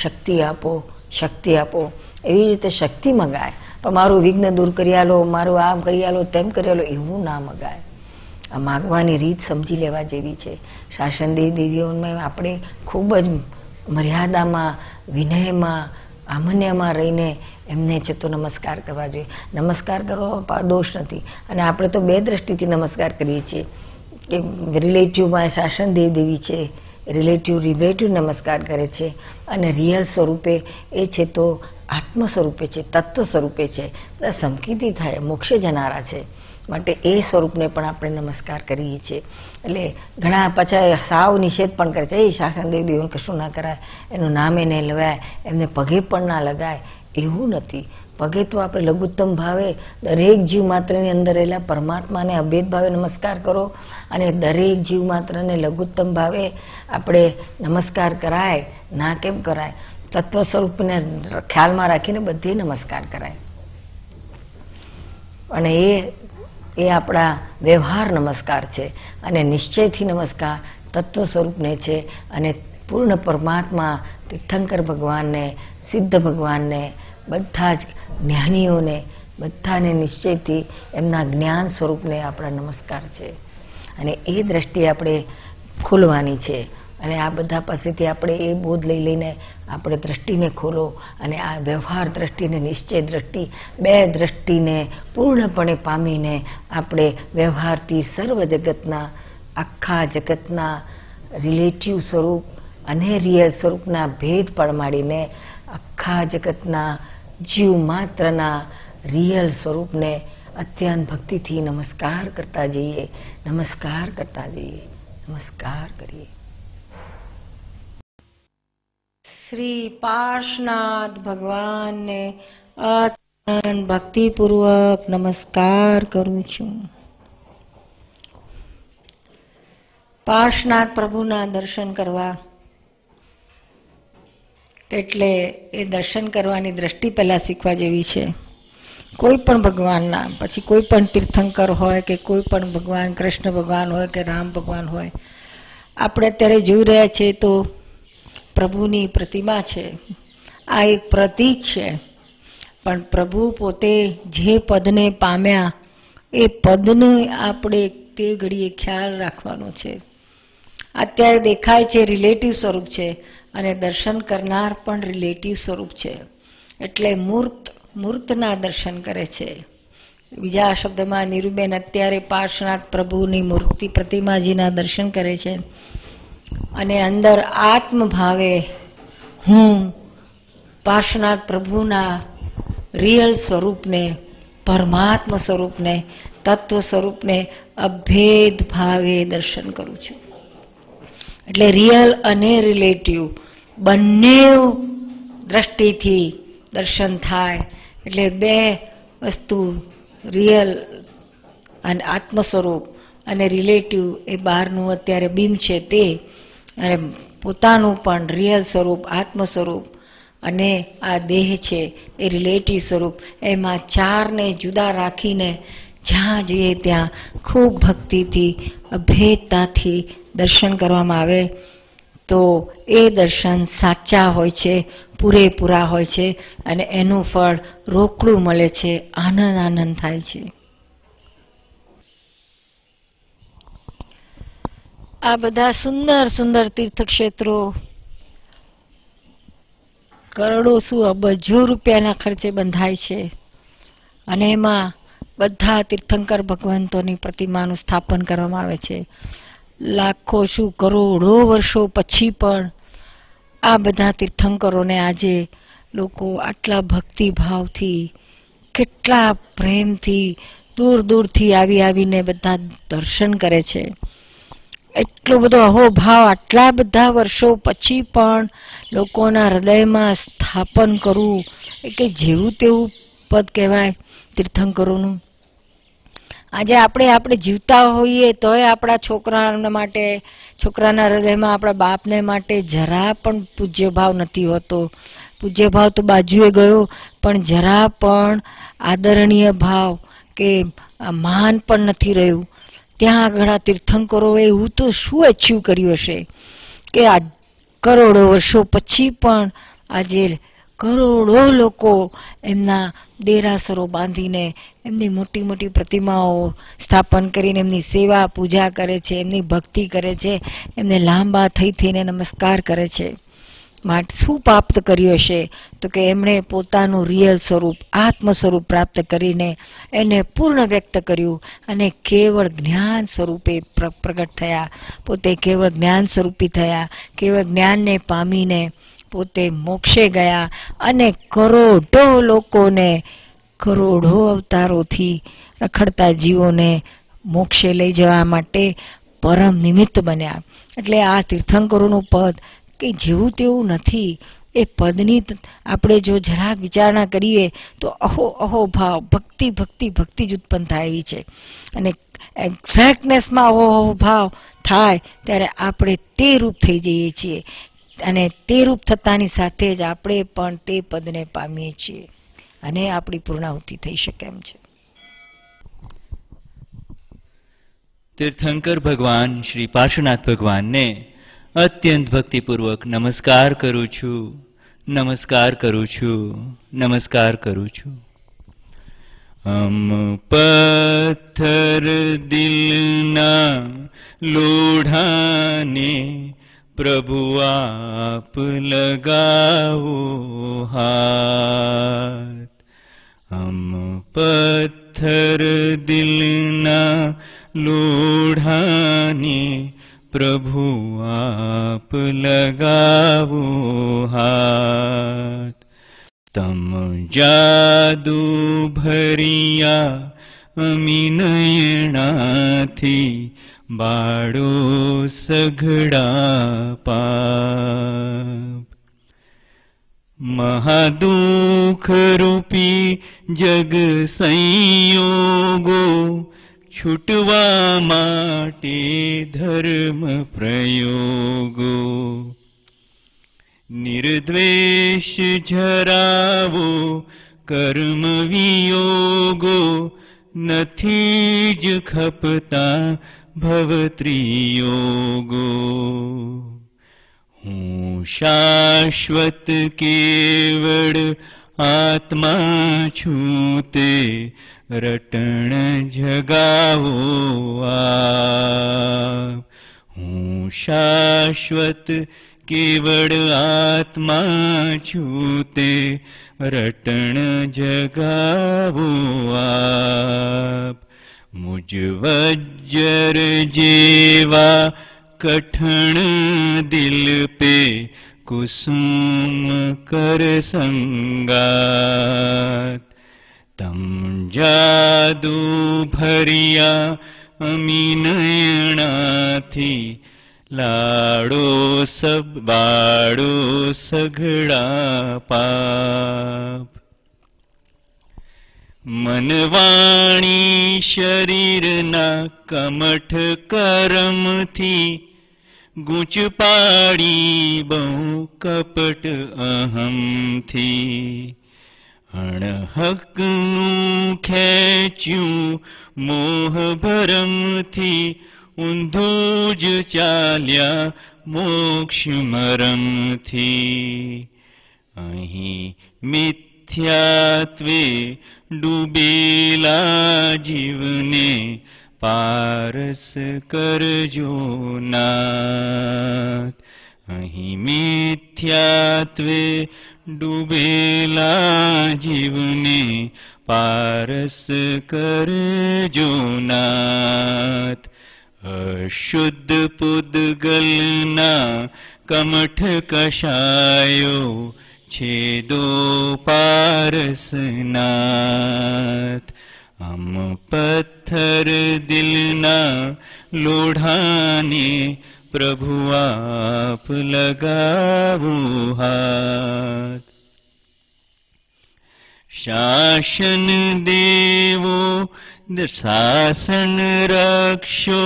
શક્તિ આપો શક્તિ આપો એવી રીતે શક્તિ મગાય પણ મારું વિઘ્ન દૂર કરી આલો મારું આમ કરી આલો તેમ કરી આલો એવું ના મગાય આ માગવાની રીત સમજી લેવા જેવી છે શાસનદેવ દેવીઓમાં આપણે ખૂબ જ મર્યાદામાં વિનયમાં આમન્યમાં રહીને એમને છે તો નમસ્કાર કરવા જોઈએ નમસ્કાર કરવો દોષ નથી અને આપણે તો બે દ્રષ્ટિથી નમસ્કાર કરીએ છીએ કે રિલેટિવમાં શાસન દેવી દેવી છે રિલેટિવ રિલેટિવ નમસ્કાર કરે છે અને રિયલ સ્વરૂપે એ છે તો આત્મ સ્વરૂપે છે તત્વ સ્વરૂપે છે સમકીતી થાય મોક્ષ જનારા છે માટે એ સ્વરૂપને પણ આપણે નમસ્કાર કરીએ છીએ એટલે ઘણા પાછા સાવ નિષેધ પણ કરે છે એ શાસનદેવ દેવને કશું ના કરાય એનું નામ એને લવાય એમને પગે પણ ના લગાય એવું નથી પગે તો આપણે લઘુત્તમ ભાવે દરેક જીવ માત્રની અંદર રહેલા પરમાત્માને અભેદ ભાવે નમસ્કાર કરો અને દરેક જીવ માત્રને લઘુત્તમ ભાવે આપણે નમસ્કાર કરાય ના કેમ કરાય તત્વ સ્વરૂપને ખ્યાલમાં રાખીને બધી નમસ્કાર કરાય અને એ એ આપણા વ્યવહાર નમસ્કાર છે અને નિશ્ચયથી નમસ્કાર તત્વ સ્વરૂપને છે અને પૂર્ણ પરમાત્મા તીર્થંકર ભગવાનને સિદ્ધ ભગવાનને બધા જ જ્ઞાનીઓને બધાને નિશ્ચયથી એમના જ્ઞાન સ્વરૂપને આપણા નમસ્કાર છે અને એ દ્રષ્ટિએ આપણે ખોલવાની છે અને આ બધા પાસેથી આપણે એ બોધ લઈ લઈને આપણે દ્રષ્ટિને ખોલો અને આ વ્યવહાર દ્રષ્ટિને નિશ્ચય દ્રષ્ટિ બે દ્રષ્ટિને પૂર્ણપણે પામીને આપણે વ્યવહારથી સર્વ જગતના આખા જગતના રિલેટિવ સ્વરૂપ અને રિયલ સ્વરૂપના ભેદ પણ માડીને આખા જગતના જીવ માત્રના રિયલ સ્વરૂપને અત્યંત ભક્તિથી નમસ્કાર કરતા જઈએ નમસ્કાર કરતા જઈએ નમસ્કાર કરીએ શ્રી પાર્શનાથ ભગવાનને અત્યંત ભક્તિપૂર્વક નમસ્કાર કરું છું પાર્શનાથ પ્રભુના દર્શન કરવા એટલે એ દર્શન કરવાની દ્રષ્ટિ પહેલાં શીખવા જેવી છે કોઈ પણ ભગવાનના પછી કોઈ પણ તીર્થંકર હોય કે કોઈ પણ ભગવાન કૃષ્ણ ભગવાન હોય કે રામ ભગવાન હોય આપણે અત્યારે જોઈ રહ્યા છીએ તો પ્રભુની પ્રતિમા છે આ એક પ્રતીક છે પણ પ્રભુ પોતે જે પદને પામ્યા એ પદને આપણે તે ઘડીએ ખ્યાલ રાખવાનો છે અત્યારે દેખાય છે રિલેટિવ સ્વરૂપ છે અને દર્શન કરનાર પણ રિલેટિવ સ્વરૂપ છે એટલે મૂર્ત મૂર્તના દર્શન કરે છે બીજા શબ્દમાં નીરુબેન અત્યારે પાર્શ્વનાથ પ્રભુની મૂર્તિ પ્રતિમાજીના દર્શન કરે છે અને અંદર આત્મભાવે હું પાર્શ્વનાથ પ્રભુના રિયલ સ્વરૂપને પરમાત્મ સ્વરૂપને તત્વ સ્વરૂપને અભેદ ભાવે દર્શન કરું છું એટલે રિયલ અને રિલેટિવ બંને દ્રષ્ટિથી દર્શન થાય એટલે બે વસ્તુ રિયલ અને આત્મ સ્વરૂપ અને રિલેટિવ એ બહારનું અત્યારે બિંબ છે તે અને પોતાનું પણ રિયલ સ્વરૂપ આત્મ સ્વરૂપ અને આ દેહ છે એ રિલેટિવ સ્વરૂપ એમાં ચારને જુદા રાખીને જ્યાં જઈએ ત્યાં ખૂબ ભક્તિથી અભેદતાથી દર્શન કરવામાં આવે તો એ દર્શન સાચા હોય છે પૂરેપૂરા હોય છે અને એનું ફળ રોકડું મળે છે આનંદ આનંદ થાય છે આ બધા સુંદર સુંદર તીર્થક્ષેત્રો કરોડો શું અબજો રૂપિયાના ખર્ચે બંધાય છે અને એમાં બધા તીર્થંકર ભગવંતોની પ્રતિમાનું સ્થાપન કરવામાં આવે છે લાખો શું કરોડો વર્ષો પછી પણ આ બધા તીર્થંકરોને આજે લોકો આટલા ભક્તિભાવથી કેટલા પ્રેમથી દૂર દૂરથી આવી આવીને બધા દર્શન કરે છે એટલો બધો અહોભાવ આટલા બધા વર્ષો પછી પણ લોકોના હૃદયમાં સ્થાપન કરવું એ કંઈ જેવું તેવું પદ કહેવાય તીર્થંકરોનું આજે આપણે આપણે જીવતા હોઈએ તોય આપણા છોકરાના માટે છોકરાના હૃદયમાં આપણા બાપને માટે જરા પણ પૂજ્ય ભાવ નથી હોતો પૂજ્ય ભાવ તો બાજુએ ગયો પણ જરા પણ આદરણીય ભાવ કે માન પણ નથી રહ્યું ત્યાં આગળ તીર્થંકરોએ એવું તો શું અચીવ કર્યું હશે કે આ કરોડો વર્ષો પછી પણ આજે કરોડો લોકો એમના દેરાસરો બાંધીને એમની મોટી મોટી પ્રતિમાઓ સ્થાપન કરીને એમની સેવા પૂજા કરે છે એમની ભક્તિ કરે છે એમને લાંબા થઈ થઈને નમસ્કાર કરે છે માટે શું પ્રાપ્ત કર્યું હશે તો કે એમણે પોતાનું રિયલ સ્વરૂપ આત્મ સ્વરૂપ પ્રાપ્ત કરીને એને પૂર્ણ વ્યક્ત કર્યું અને કેવળ જ્ઞાન સ્વરૂપે પ્રગટ થયા પોતે કેવળ જ્ઞાન સ્વરૂપી થયા કેવળ જ્ઞાનને પામીને પોતે મોક્ષે ગયા અને કરોડો લોકોને કરોડો અવતારોથી રખડતા જીવોને મોક્ષે લઈ જવા માટે પરમ નિમિત્ત બન્યા એટલે આ તીર્થંકરોનું પદ કે જેવું તેવું નથી એ પદની આપણે જો જરાક વિચારણા કરીએ તો અહો અહો ભાવ ભક્તિ ભક્તિ ભક્તિ જ ઉત્પન્ન થાય છે અને એક્ઝેક્ટનેસમાં અહો અહો ભાવ થાય ત્યારે આપણે તે રૂપ થઈ જઈએ છીએ અને તે રૂપ થતાની સાથે જ આપણે પણ તે પદને પામીએ છીએ અને આપણી પૂર્ણાહુતિ થઈ શકે એમ છે તીર્થંકર ભગવાન શ્રી પાર્શ્વનાથ ભગવાનને અત્યંત ભક્તિપૂર્વક નમસ્કાર કરું છું નમસ્કાર કરું છું નમસ્કાર કરું છું અમ પથ્થર દિલના લોઢાને प्रभु आप लगाओ हाथ हम पत्थर दिल ना लोढ़ाने प्रभु आप लगाओ हाथ तम जादू भरिया अमीनयना थी બાળો સઘળા પાપ મહાદુખ રૂપી જગ સંયોગો છૂટવા માટે ધર્મ પ્રયોગો નિર્દ્વેષ જરાવો કર્મ વિયોગો નથી જ ખપતા भवत्रियोगो शाश्वत केवड आत्मा छूते रटण जगावो आप शाश्वत केवड आत्मा छूते रटन जगावो आप मुज जीवा जेवा कठन दिल पे कुसुम कर संगात तम जादू भरिया भर्यामीनयणा लाडो सब बाडो सघडा पाप मनवाणी शरीर न कमठ करम थी गुच पाड़ी बहु कपट अहम थी अणहक खेचू मोह भरम थी ऊंधूज चाल्या मोक्ष थी अही मिथ्यात्वे डूबेला जीवने पारस कर्जो मिथ्यात्वे डुबेला जीवने पारस कर्जो ना अशुद्ध पूत गलना कमठ कषायो पारसनात अम पत्थर दिल ना लोढ़ाने प्रभु आप हाथ शासन देवो शासन रक्षो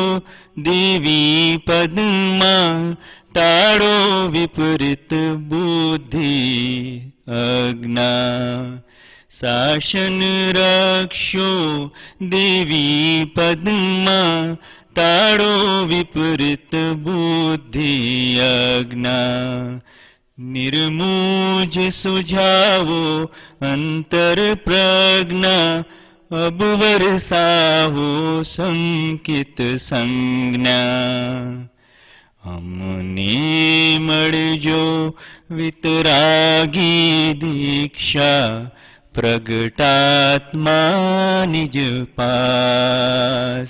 देवी पद्मा विपरित बुद्धि अग्ना शासन राक्षो देवी पद्मा टाड़ो विपरीत बुद्धि अग्ना निर्मूज सुझाओ अंतर प्रज्ञा अब्बर साहो संकित संज्ञा वितरागी निज पास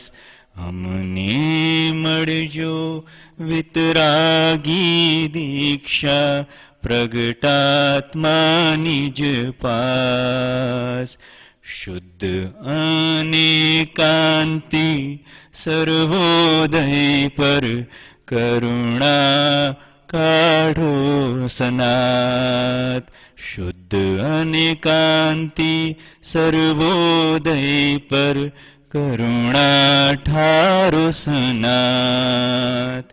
हमने प्रगात्मानि जो वितरागी दीक्षा प्रगटात्मा शुद्ध अनेकांति सर्वोदय पर કરુણા કાઢો સનાત શુદ્ધ અને કાંતિ સર્વોદય પર કરુણા ઠારો સનાત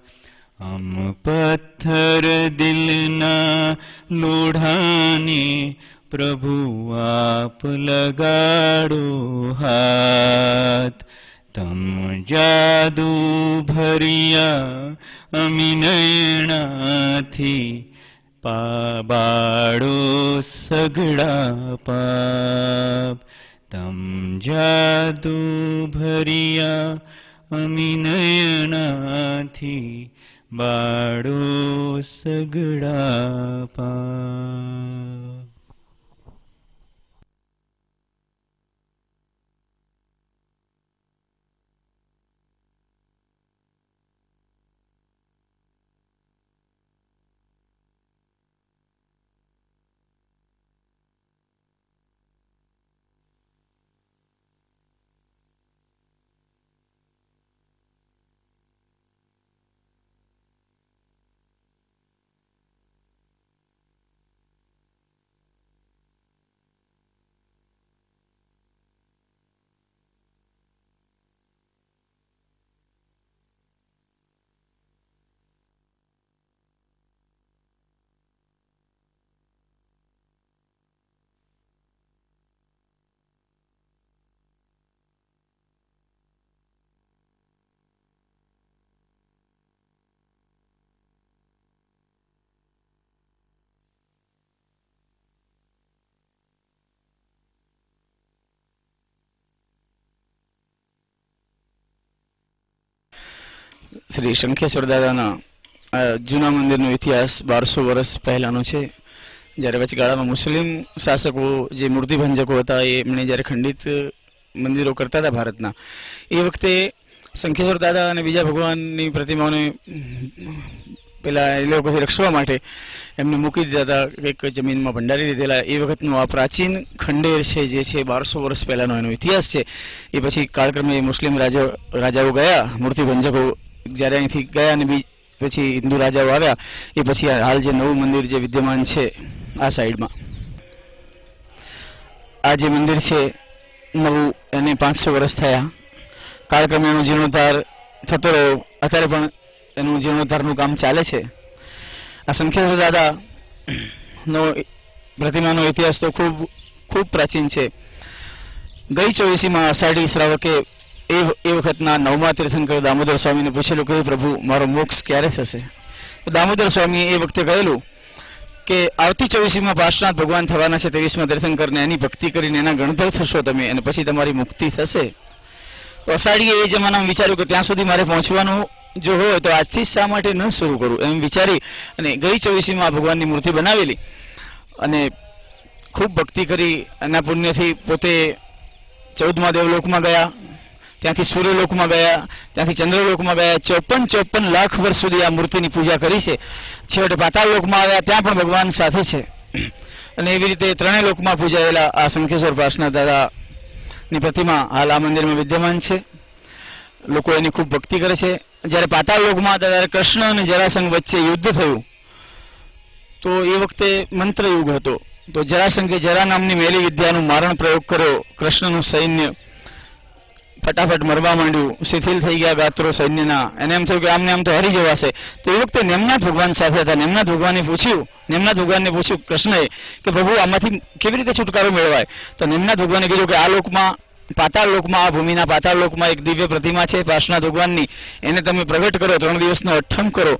અમ પથ્થર દિલના લોઢાને પ્રભુ આપ લગાડો હાથ तं जादू अमिनयणाथि पाबाडो सगडा पाप तं जादू बाडो सगडा पा શ્રી શંખેશ્વર દાદાના જૂના મંદિરનો ઇતિહાસ બારસો વર્ષ પહેલાંનો છે જ્યારે વચગાળામાં મુસ્લિમ શાસકો જે મૂર્તિભંજકો હતા એમણે જ્યારે ખંડિત મંદિરો કરતા હતા ભારતના એ વખતે શંખેશ્વર દાદા અને બીજા ભગવાનની પ્રતિમાઓને પેલા એ લોકોથી રક્ષવા માટે એમને મૂકી દીધા હતા કંઈક જમીનમાં ભંડારી દીધેલા એ વખતનું આ પ્રાચીન ખંડેર છે જે છે બારસો વર્ષ પહેલાંનો એનો ઇતિહાસ છે એ પછી કાળક્રમે મુસ્લિમ રાજા રાજાઓ ગયા મૂર્તિભંજકો જ્યારે અહીંથી ગયા અને બીજ પછી હિન્દુ રાજાઓ આવ્યા એ પછી હાલ જે નવું મંદિર જે વિદ્યમાન છે આ સાઈડમાં આ જે મંદિર છે નવું એને પાંચસો વર્ષ થયા કાળક્રમે એનો જીર્ણોદ્ધાર થતો રહ્યો અત્યારે પણ એનું જીર્ણોદ્ધારનું કામ ચાલે છે આ સંખ્યાસો દાદા નો પ્રતિમાનો ઇતિહાસ તો ખૂબ ખૂબ પ્રાચીન છે ગઈ ચોવીસીમાં અષાઢી શ્રાવકે એ એ વખતના નવમા તીર્થંકર દામોદર સ્વામીને પૂછેલું કે પ્રભુ મારો મોક્ષ ક્યારે થશે તો દામોદર સ્વામીએ એ વખતે કહેલું કે આવતી ચોવીસીમાં પાર્શનાથ ભગવાન થવાના છે ત્રેવીસમાં તીર્થંકરને એની ભક્તિ કરીને એના ગણધર થશો તમે અને પછી તમારી મુક્તિ થશે તો અષાઢીએ એ જમાનામાં વિચાર્યું કે ત્યાં સુધી મારે પહોંચવાનું જો હોય તો આજથી શા માટે ન શરૂ કરું એમ વિચારી અને ગઈ ચોવીસીમાં ભગવાનની મૂર્તિ બનાવેલી અને ખૂબ ભક્તિ કરી એના પુણ્યથી પોતે ચૌદમા દેવલોકમાં ગયા ત્યાંથી સૂર્યલોકમાં ગયા ત્યાંથી ચંદ્રલોકમાં ગયા ચોપન ચોપન લાખ વર્ષ સુધી આ મૂર્તિની પૂજા કરી છે છેવટે પાતાળલોકમાં આવ્યા ત્યાં પણ ભગવાન સાથે છે અને એવી રીતે ત્રણેય લોકમાં પૂજાયેલા આ શંખેશ્વર પાસના દાદાની પ્રતિમા હાલ આ મંદિરમાં વિદ્યમાન છે લોકો એની ખૂબ ભક્તિ કરે છે જ્યારે પાતાળ લોકમાં ત્યારે કૃષ્ણ અને જરાસંઘ વચ્ચે યુદ્ધ થયું તો એ વખતે મંત્રયુગ હતો તો જરાસંઘે જરા નામની મેલી વિદ્યાનું મારણ પ્રયોગ કર્યો કૃષ્ણનું સૈન્ય ફટાફટ મરવા માંડ્યું શિથિલ થઈ ગયા ગાત્રો સૈન્યના એને એમ થયું કે આમને આમ તો હરી જવાશે તો એ વખતે નેમનાથ ભગવાન સાથે હતા નેમનાથ ભગવાનને પૂછ્યું નેમનાથ ભગવાનને પૂછ્યું કૃષ્ણએ કે પ્રભુ આમાંથી કેવી રીતે છુટકારો મેળવાય તો નેમનાથ ભગવાને કીધું કે આ લોકમાં પાતાળ લોકમાં આ ભૂમિના પાતાળ લોકમાં એક દિવ્ય પ્રતિમા છે પાર્શનાથ ભગવાનની એને તમે પ્રગટ કરો ત્રણ દિવસનો અઠમ કરો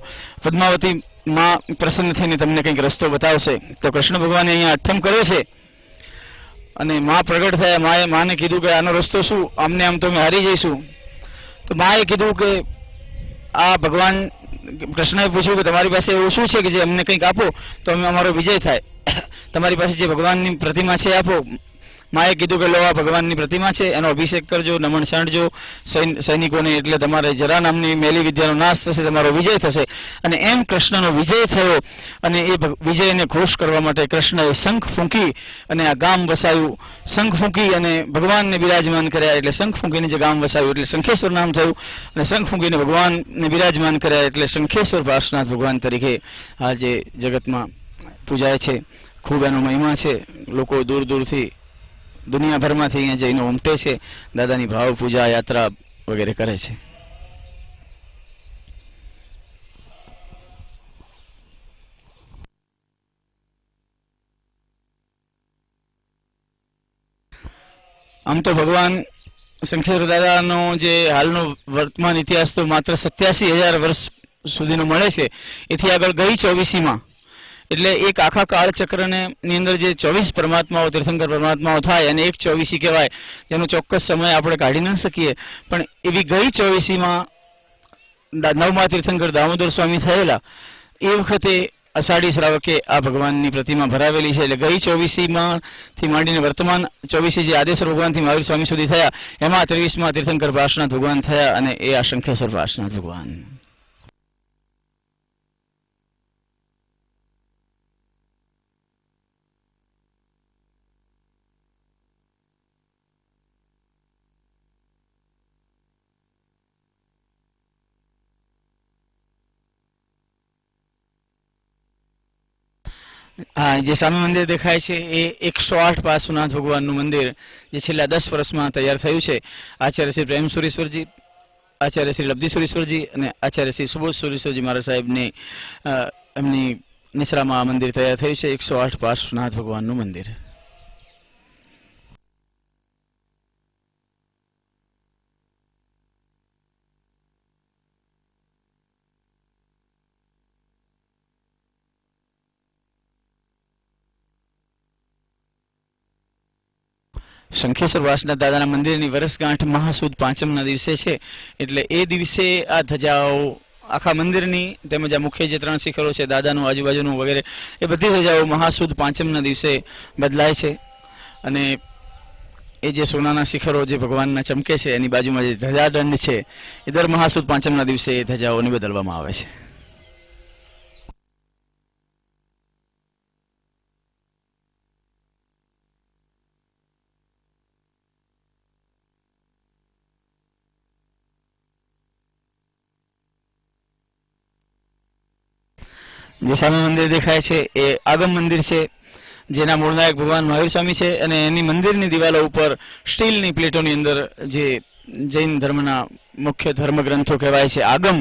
પદ્માવતી માં પ્રસન્ન થઈને તમને કંઈક રસ્તો બતાવશે તો કૃષ્ણ ભગવાને અહીંયા અઠમ કર્યો છે અને મા પ્રગટ થયા માએ માને કીધું કે આનો રસ્તો શું આમને આમ તો અમે હારી જઈશું તો માએ કીધું કે આ ભગવાન કૃષ્ણએ પૂછ્યું કે તમારી પાસે એવું શું છે કે જે અમને કંઈક આપો તો અમે અમારો વિજય થાય તમારી પાસે જે ભગવાનની પ્રતિમા છે આપો માએ કીધું કે લો આ ભગવાનની પ્રતિમા છે એનો અભિષેક કરજો નમન સાંડજો સૈનિકોને એટલે તમારે જરા નામની મેલી વિદ્યાનો નાશ થશે તમારો વિજય થશે અને એમ કૃષ્ણનો વિજય થયો અને એ વિજયને ખુશ કરવા માટે કૃષ્ણએ શંખ ફૂંકી અને આ ગામ વસાયું શંખ ફૂંકી અને ભગવાનને બિરાજમાન કર્યા એટલે શંખ ફૂંકીને જે ગામ વસાયું એટલે શંખેશ્વર નામ થયું અને શંખ ફૂંકીને ભગવાનને બિરાજમાન કર્યા એટલે શંખેશ્વર પાર્શ્વનાથ ભગવાન તરીકે આજે જગતમાં પૂજાય છે ખૂબ એનો મહિમા છે લોકો દૂર દૂરથી દુનિયાભરમાંથી અહીંયા જઈને ઉમટે છે દાદાની ભાવ પૂજા યાત્રા વગેરે કરે છે આમ તો ભગવાન શંખેશ્વર દાદાનો જે હાલનો વર્તમાન ઇતિહાસ તો માત્ર સત્યાસી હજાર વર્ષ સુધીનો મળે છે એથી આગળ ગઈ ચોવીસીમાં એટલે એક આખા કાળચક્રને અંદર જે ચોવીસ પરમાત્માઓ તીર્થંકર પરમાત્માઓ થાય અને એક ચોવીસી કહેવાય તેનો ચોક્કસ સમય આપણે કાઢી ન શકીએ પણ એવી ગઈ ચોવીસીમાં નવમા તીર્થંકર દામોદર સ્વામી થયેલા એ વખતે અષાઢી શ્રાવકે આ ભગવાનની પ્રતિમા ભરાવેલી છે એટલે ગઈ ચોવીસીમાં થી માંડીને વર્તમાન ચોવીસી જે આદેશ ભગવાનથી મહાવીર સ્વામી સુધી થયા એમાં ત્રેવીસમાં તીર્થંકર પાર્શનાથ ભગવાન થયા અને એ આશંખેશ્વર પાર્શનાથ ભગવાન જે સામે મંદિર દેખાય છે એ એકસો આઠ પાસુનાથ ભગવાનનું મંદિર જે છેલ્લા દસ વર્ષમાં તૈયાર થયું છે આચાર્ય શ્રી પ્રેમ સુરેશ્વરજી આચાર્ય શ્રી લબ્ધિ સુરેશ્વરજી અને આચાર્ય શ્રી સુબોધ સુરેશ્વરજી મારા સાહેબની એમની નિસરામાં આ મંદિર તૈયાર થયું છે એકસો આઠ પાર્શ્વનાથ ભગવાનનું મંદિર શંખેશ્વર વાસના દાદાના મંદિરની વરસગાંઠ મહાસુદ પાંચમના દિવસે છે એટલે એ દિવસે આ ધજાઓ આખા મંદિરની તેમજ આ મુખ્ય જે ત્રણ શિખરો છે દાદાનું આજુબાજુનું વગેરે એ બધી ધજાઓ મહાસુદ પાંચમના દિવસે બદલાય છે અને એ જે સોનાના શિખરો જે ભગવાનના ચમકે છે એની બાજુમાં જે ધજાદંડ છે એ દર મહાસુદ પાંચમના દિવસે એ ધજાઓને બદલવામાં આવે છે જે સામે મંદિર દેખાય છે એ આગમ મંદિર છે જેના મૂળ નાયક ભગવાન મહાવીર સ્વામી છે અને એની મંદિરની દિવાલો ઉપર સ્ટીલની પ્લેટોની અંદર જે જૈન ધર્મના મુખ્ય ધર્મગ્રંથો કહેવાય છે આગમ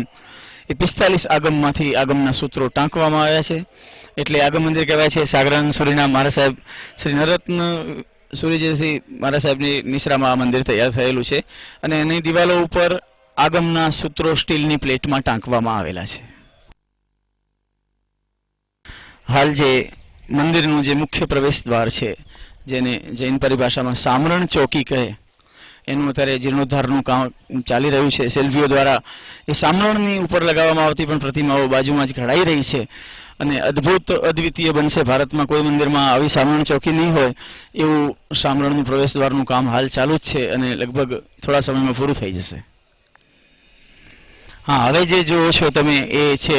એ પિસ્તાલીસ આગમમાંથી આગમના સૂત્રો ટાંકવામાં આવ્યા છે એટલે આગમ મંદિર કહેવાય છે સાગરાન સુરીના મહારાજ સાહેબ શ્રી નરત્ન સૂર્યજયસિંહ મહારાજ સાહેબની નિશ્રામાં આ મંદિર તૈયાર થયેલું છે અને એની દિવાલો ઉપર આગમના સૂત્રો સ્ટીલની પ્લેટમાં ટાંકવામાં આવેલા છે હાલ જે મંદિરનું જે મુખ્ય પ્રવેશ દ્વાર છે જેને જૈન પરિભાષામાં સામરણ ચોકી કહે એનું અત્યારે જીર્ણોદ્ધારનું કામ ચાલી રહ્યું છે સેલ્ફીઓ દ્વારા એ સામરણની ઉપર લગાવવામાં આવતી પણ પ્રતિમાઓ બાજુમાં જ ઘડાઈ રહી છે અને અદ્ભુત અદ્વિતીય બનશે ભારતમાં કોઈ મંદિરમાં આવી સામરણ ચોકી નહીં હોય એવું સામરણનું પ્રવેશદ્વારનું કામ હાલ ચાલુ જ છે અને લગભગ થોડા સમયમાં પૂરું થઈ જશે હા હવે જે જુઓ છો તમે એ છે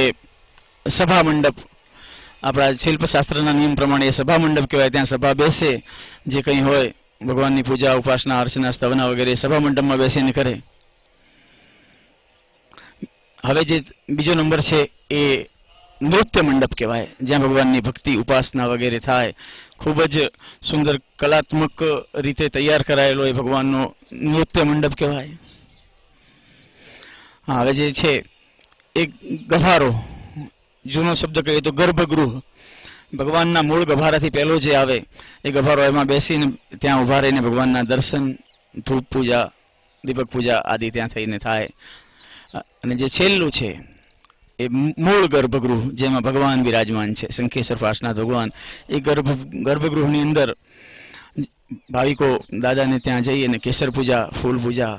સભા મંડપ આપણા શિલ્પશાસ્ત્રના નિયમ પ્રમાણે એ સભા મંડપ કહેવાય ત્યાં સભા બેસે જે કંઈ હોય ભગવાનની પૂજા ઉપાસના અર્ચના સ્તવના વગેરે સભા મંડપમાં બેસીને કરે હવે જે બીજો નંબર છે એ નૃત્ય મંડપ કહેવાય જ્યાં ભગવાનની ભક્તિ ઉપાસના વગેરે થાય ખૂબ જ સુંદર કલાત્મક રીતે તૈયાર કરાયેલો એ ભગવાનનો નૃત્ય મંડપ કહેવાય હવે જે છે એક ગભારો જૂનો શબ્દ કહીએ તો ગર્ભગૃહ ભગવાનના મૂળ ગભારાથી પહેલો જે આવે એ ગભારો એમાં બેસીને ત્યાં ઉભા રહીને ભગવાનના દર્શન ધૂપ પૂજા દીપક પૂજા આદિ ત્યાં થઈને થાય અને જે છેલ્લું છે એ મૂળ ગર્ભગૃહ જેમાં ભગવાન બિરાજમાન છે શંખેશ્વર પાર્શનાથ ભગવાન એ ગર્ભ ગર્ભગૃહની અંદર ભાવિકો દાદાને ત્યાં જઈ અને કેસર પૂજા ફૂલ પૂજા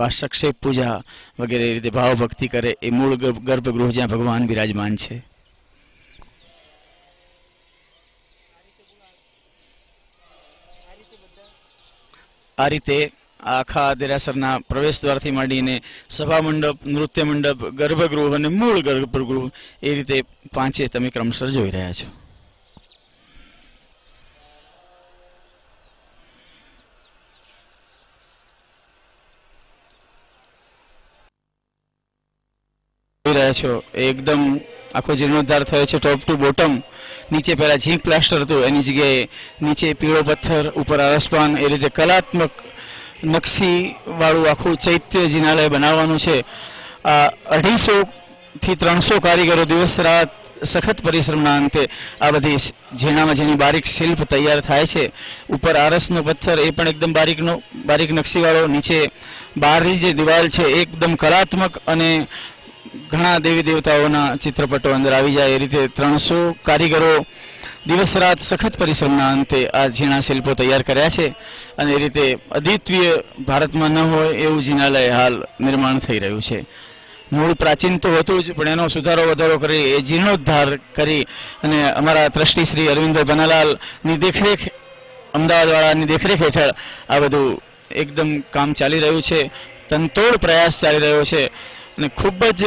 વાસક્ષેપ પૂજા વગેરે રીતે ભાવભક્તિ કરે એ મૂળ ગર્ભગૃહ જ્યાં ભગવાન બિરાજમાન છે આ રીતે આખા દેરાસરના પ્રવેશ દ્વારથી માંડીને સભા મંડપ નૃત્ય મંડપ ગર્ભગૃહ અને મૂળ ગર્ભગૃહ એ રીતે પાંચે તમે ક્રમશઃ જોઈ રહ્યા છો રહ્યા છો એ એકદમ આખો જીર્ણોદ્ધાર થયો છે ટોપ ટુ બોટમ નીચે પહેલા ઝીંક પ્લાસ્ટર હતું એની જગ્યાએ નીચે પીળો પથ્થર ઉપર આરસપાન એ રીતે કલાત્મક નકશીવાળું આખું ચૈત્ય જિનાલય બનાવવાનું છે આ અઢીસોથી ત્રણસો કારીગરો દિવસ રાત સખત પરિશ્રમના અંતે આ બધી ઝીણામાં જેની બારીક શિલ્પ તૈયાર થાય છે ઉપર આરસનો પથ્થર એ પણ એકદમ બારીકનો બારીક નકશીવાળો નીચે બહારની જે દિવાલ છે એકદમ કલાત્મક અને ઘણા દેવી દેવતાઓના ચિત્રપટો અંદર આવી જાય એ રીતે ત્રણસો કારીગરો દિવસ રાત સખત પરિશ્રમના અંતે આ ઝીણા શિલ્પો તૈયાર કર્યા છે અને એ રીતે અદ્વિતીય ભારતમાં ન હોય એવું ઝીણાલય હાલ નિર્માણ થઈ રહ્યું છે મૂળ પ્રાચીન તો હતું જ પણ એનો સુધારો વધારો કરી એ જીર્ણોદ્ધાર કરી અને અમારા ટ્રસ્ટી શ્રી અરવિંદ બનાલાલની દેખરેખ અમદાવાદવાળાની દેખરેખ હેઠળ આ બધું એકદમ કામ ચાલી રહ્યું છે તંતોડ પ્રયાસ ચાલી રહ્યો છે અને ખૂબ જ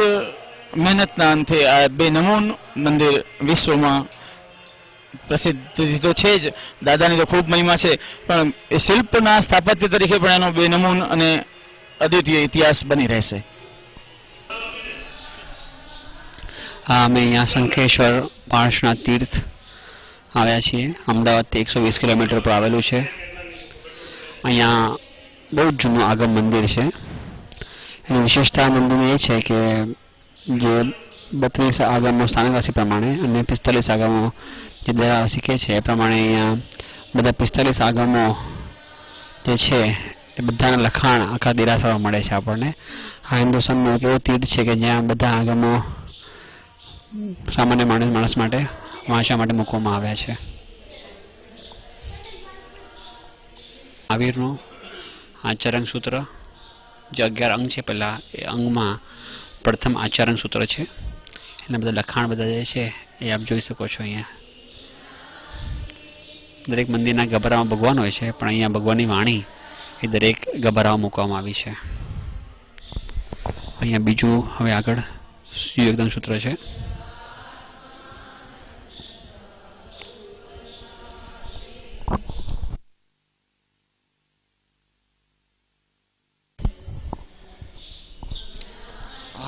મહેનતના અંતે આ બે નમૂન મંદિર વિશ્વમાં પ્રસિદ્ધ તો છે જ દાદાની તો ખૂબ મહિમા છે પણ એ શિલ્પના સ્થાપત્ય તરીકે પણ એનો બે નમૂન અને અદ્વિતીય ઇતિહાસ બની રહેશે હા અમે અહીંયા શંખેશ્વર પાર્શના તીર્થ આવ્યા છીએ અમદાવાદથી એકસો વીસ કિલોમીટર પર આવેલું છે અહીંયા બહુ જ જૂનું આગમ મંદિર છે એની વિશેષતા મંદિરની એ છે કે જે બત્રીસ આગમો સ્થાનકાશી પ્રમાણે અને પિસ્તાલીસ આગમો જે દરા શીખે છે એ પ્રમાણે અહીંયા બધા પિસ્તાલીસ આગમો જે છે એ બધાના લખાણ આખા દેરાસરમાં મળે છે આપણને આ હિન્દુસ્તાનનું એક એવો તીર્થ છે કે જ્યાં બધા આગમો સામાન્ય માણસ માણસ માટે વાંચવા માટે મૂકવામાં આવ્યા છે આવીરનું આ ચરંગ સૂત્ર જે અગિયાર અંગ છે પહેલાં એ અંગમાં પ્રથમ આચરણ સૂત્ર છે એના બધા લખાણ બધા જે છે એ આપ જોઈ શકો છો અહીંયા દરેક મંદિરના ગભરામાં ભગવાન હોય છે પણ અહીંયા ભગવાનની વાણી એ દરેક ગભરામાં મૂકવામાં આવી છે અહીંયા બીજું હવે આગળ સુયોગદાન સૂત્ર છે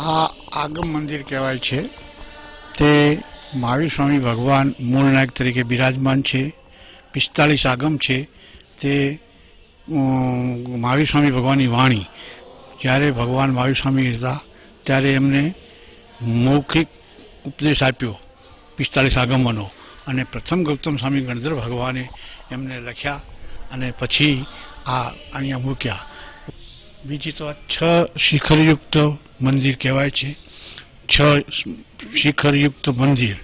આ આગમ મંદિર કહેવાય છે તે મહાવીર સ્વામી ભગવાન મૂળ નાયક તરીકે બિરાજમાન છે પિસ્તાળીસ આગમ છે તે મહાવીર સ્વામી ભગવાનની વાણી જ્યારે ભગવાન મહાવીર સ્વામી હતા ત્યારે એમને મૌખિક ઉપદેશ આપ્યો પિસ્તાળીસ આગમનો અને પ્રથમ ગૌતમ સ્વામી ગણધર ભગવાને એમને લખ્યા અને પછી આ અહીંયા મૂક્યા બીજી તો આ છ શિખરયુક્ત મંદિર કહેવાય છે છ શિખરયુક્ત મંદિર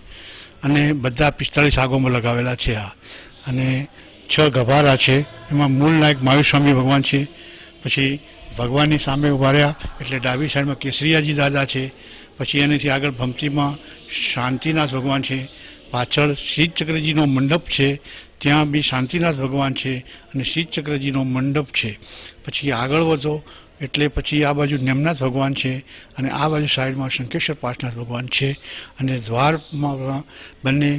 અને બધા પિસ્તાલીસ આગોમાં લગાવેલા છે આ અને છ ગભારા છે એમાં મૂળ નાયક મહાવીર ભગવાન છે પછી ભગવાનની સામે ઉભા રહ્યા એટલે ડાબી સાઈડમાં કેસરીયાજી દાદા છે પછી એનાથી આગળ ભમતીમાં શાંતિનાથ ભગવાન છે પાછળ શીતચક્રજીનો મંડપ છે ત્યાં બી શાંતિનાથ ભગવાન છે અને શીતચક્રજીનો મંડપ છે પછી આગળ વધો એટલે પછી આ બાજુ નિમનાથ ભગવાન છે અને આ બાજુ સાઈડમાં શંકેશ્વર પાસનાથ ભગવાન છે અને દ્વારમાં બંને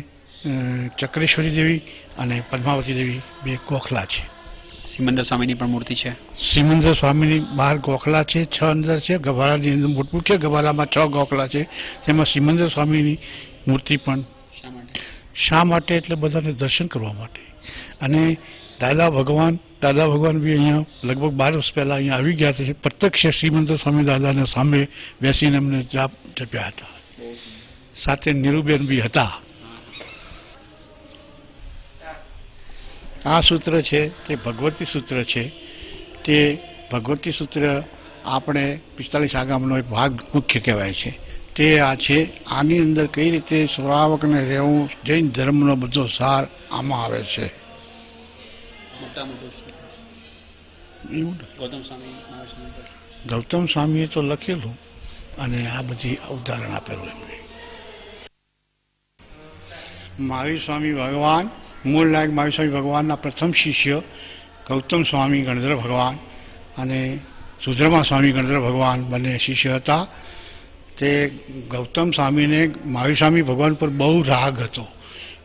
ચક્રેશ્વરી દેવી અને પદ્માવતી દેવી બે ગોખલા છે સિમંદર સ્વામીની પણ મૂર્તિ છે સિમંદર સ્વામીની બહાર ગોખલા છે છ અંદર છે ગભારાની અંદર મોટું છે ગભારામાં છ ગોખલા છે તેમાં સિમંદર સ્વામીની મૂર્તિ પણ શા માટે એટલે બધાને દર્શન કરવા માટે અને દાદા ભગવાન દાદા ભગવાન બી અહીંયા લગભગ બાર વર્ષ પહેલાં અહીંયા આવી ગયા છે પ્રત્યક્ષ શ્રીમંત સ્વામી દાદાને સામે બેસીને અમને જાપ જપ્યા હતા સાથે નીરુબેન બી હતા આ સૂત્ર છે તે ભગવતી સૂત્ર છે તે ભગવતી સૂત્ર આપણે પિસ્તાલીસ આગામનો એક ભાગ મુખ્ય કહેવાય છે તે આ છે આની અંદર કઈ રીતે સ્વરાવકને રહેવું જૈન ધર્મનો બધો સાર આમાં આવે છે મોટા મોટો ગૌતમ સ્વામી ગૌતમ સ્વામીએ તો લખેલું અને આ બધી ઉદાહરણ આપેલું એમને મહાવીર સ્વામી ભગવાન મૂળ લાયક મહાવીર સ્વામી ભગવાનના પ્રથમ શિષ્ય ગૌતમ સ્વામી ગણધર ભગવાન અને સુદ્રમા સ્વામી ગણધર ભગવાન બંને શિષ્ય હતા તે ગૌતમ સ્વામીને મહાવીર સ્વામી ભગવાન પર બહુ રાગ હતો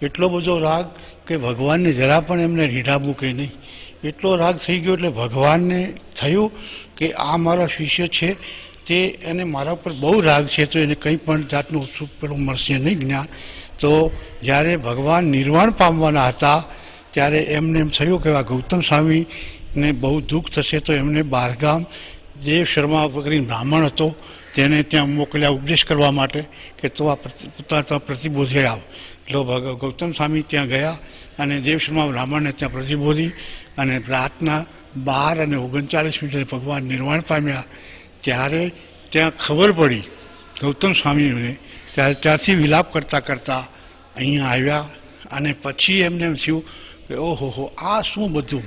એટલો બધો રાગ કે ભગવાનને જરા પણ એમને રીઢા મૂકે નહીં એટલો રાગ થઈ ગયો એટલે ભગવાનને થયું કે આ મારા શિષ્ય છે તે એને મારા ઉપર બહુ રાગ છે તો એને કંઈ પણ જાતનું ઉત્સુક પેલું મળશે નહીં જ્ઞાન તો જ્યારે ભગવાન નિર્વાણ પામવાના હતા ત્યારે એમને એમ થયું કે આ ગૌતમ સ્વામીને બહુ દુઃખ થશે તો એમને બહારગામ દેવ શર્મા કરીને બ્રાહ્મણ હતો તેને ત્યાં મોકલ્યા ઉપદેશ કરવા માટે કે તો આ પોતાના પ્રતિબોધે આવ એટલો ગૌતમ સ્વામી ત્યાં ગયા અને દેવશર્મા બ્રાહ્મણને ત્યાં પ્રતિબોધી અને રાતના બાર અને ઓગણચાલીસ મિનિટે ભગવાન નિર્વાણ પામ્યા ત્યારે ત્યાં ખબર પડી ગૌતમ સ્વામીને ત્યારે ત્યારથી વિલાપ કરતાં કરતાં અહીંયા આવ્યા અને પછી એમને એમ થયું કે ઓહો આ શું બધું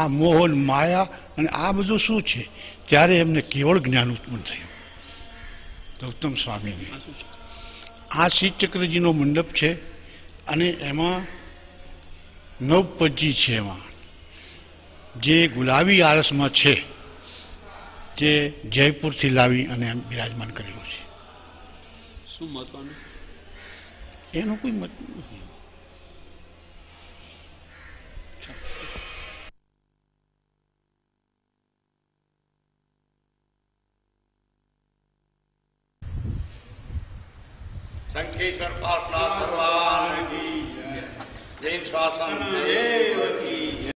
આ મોહન માયા અને આ બધું શું છે ત્યારે એમને કેવળ જ્ઞાન ઉત્પન્ન થયું ગૌતમ સ્વામીને આ શ્રી ચક્રજીનો મંડપ છે અને એમાં નવ પજ્જી છે એમાં જે ગુલાબી આરસમાં છે જે જયપુરથી લાવી અને બિરાજમાન કરેલું છે શું મહત્વનું એનું કોઈ મત નથી શંખેશ્વર પાર્થનાથ ભગવાન કી જય શાસન દેવ કી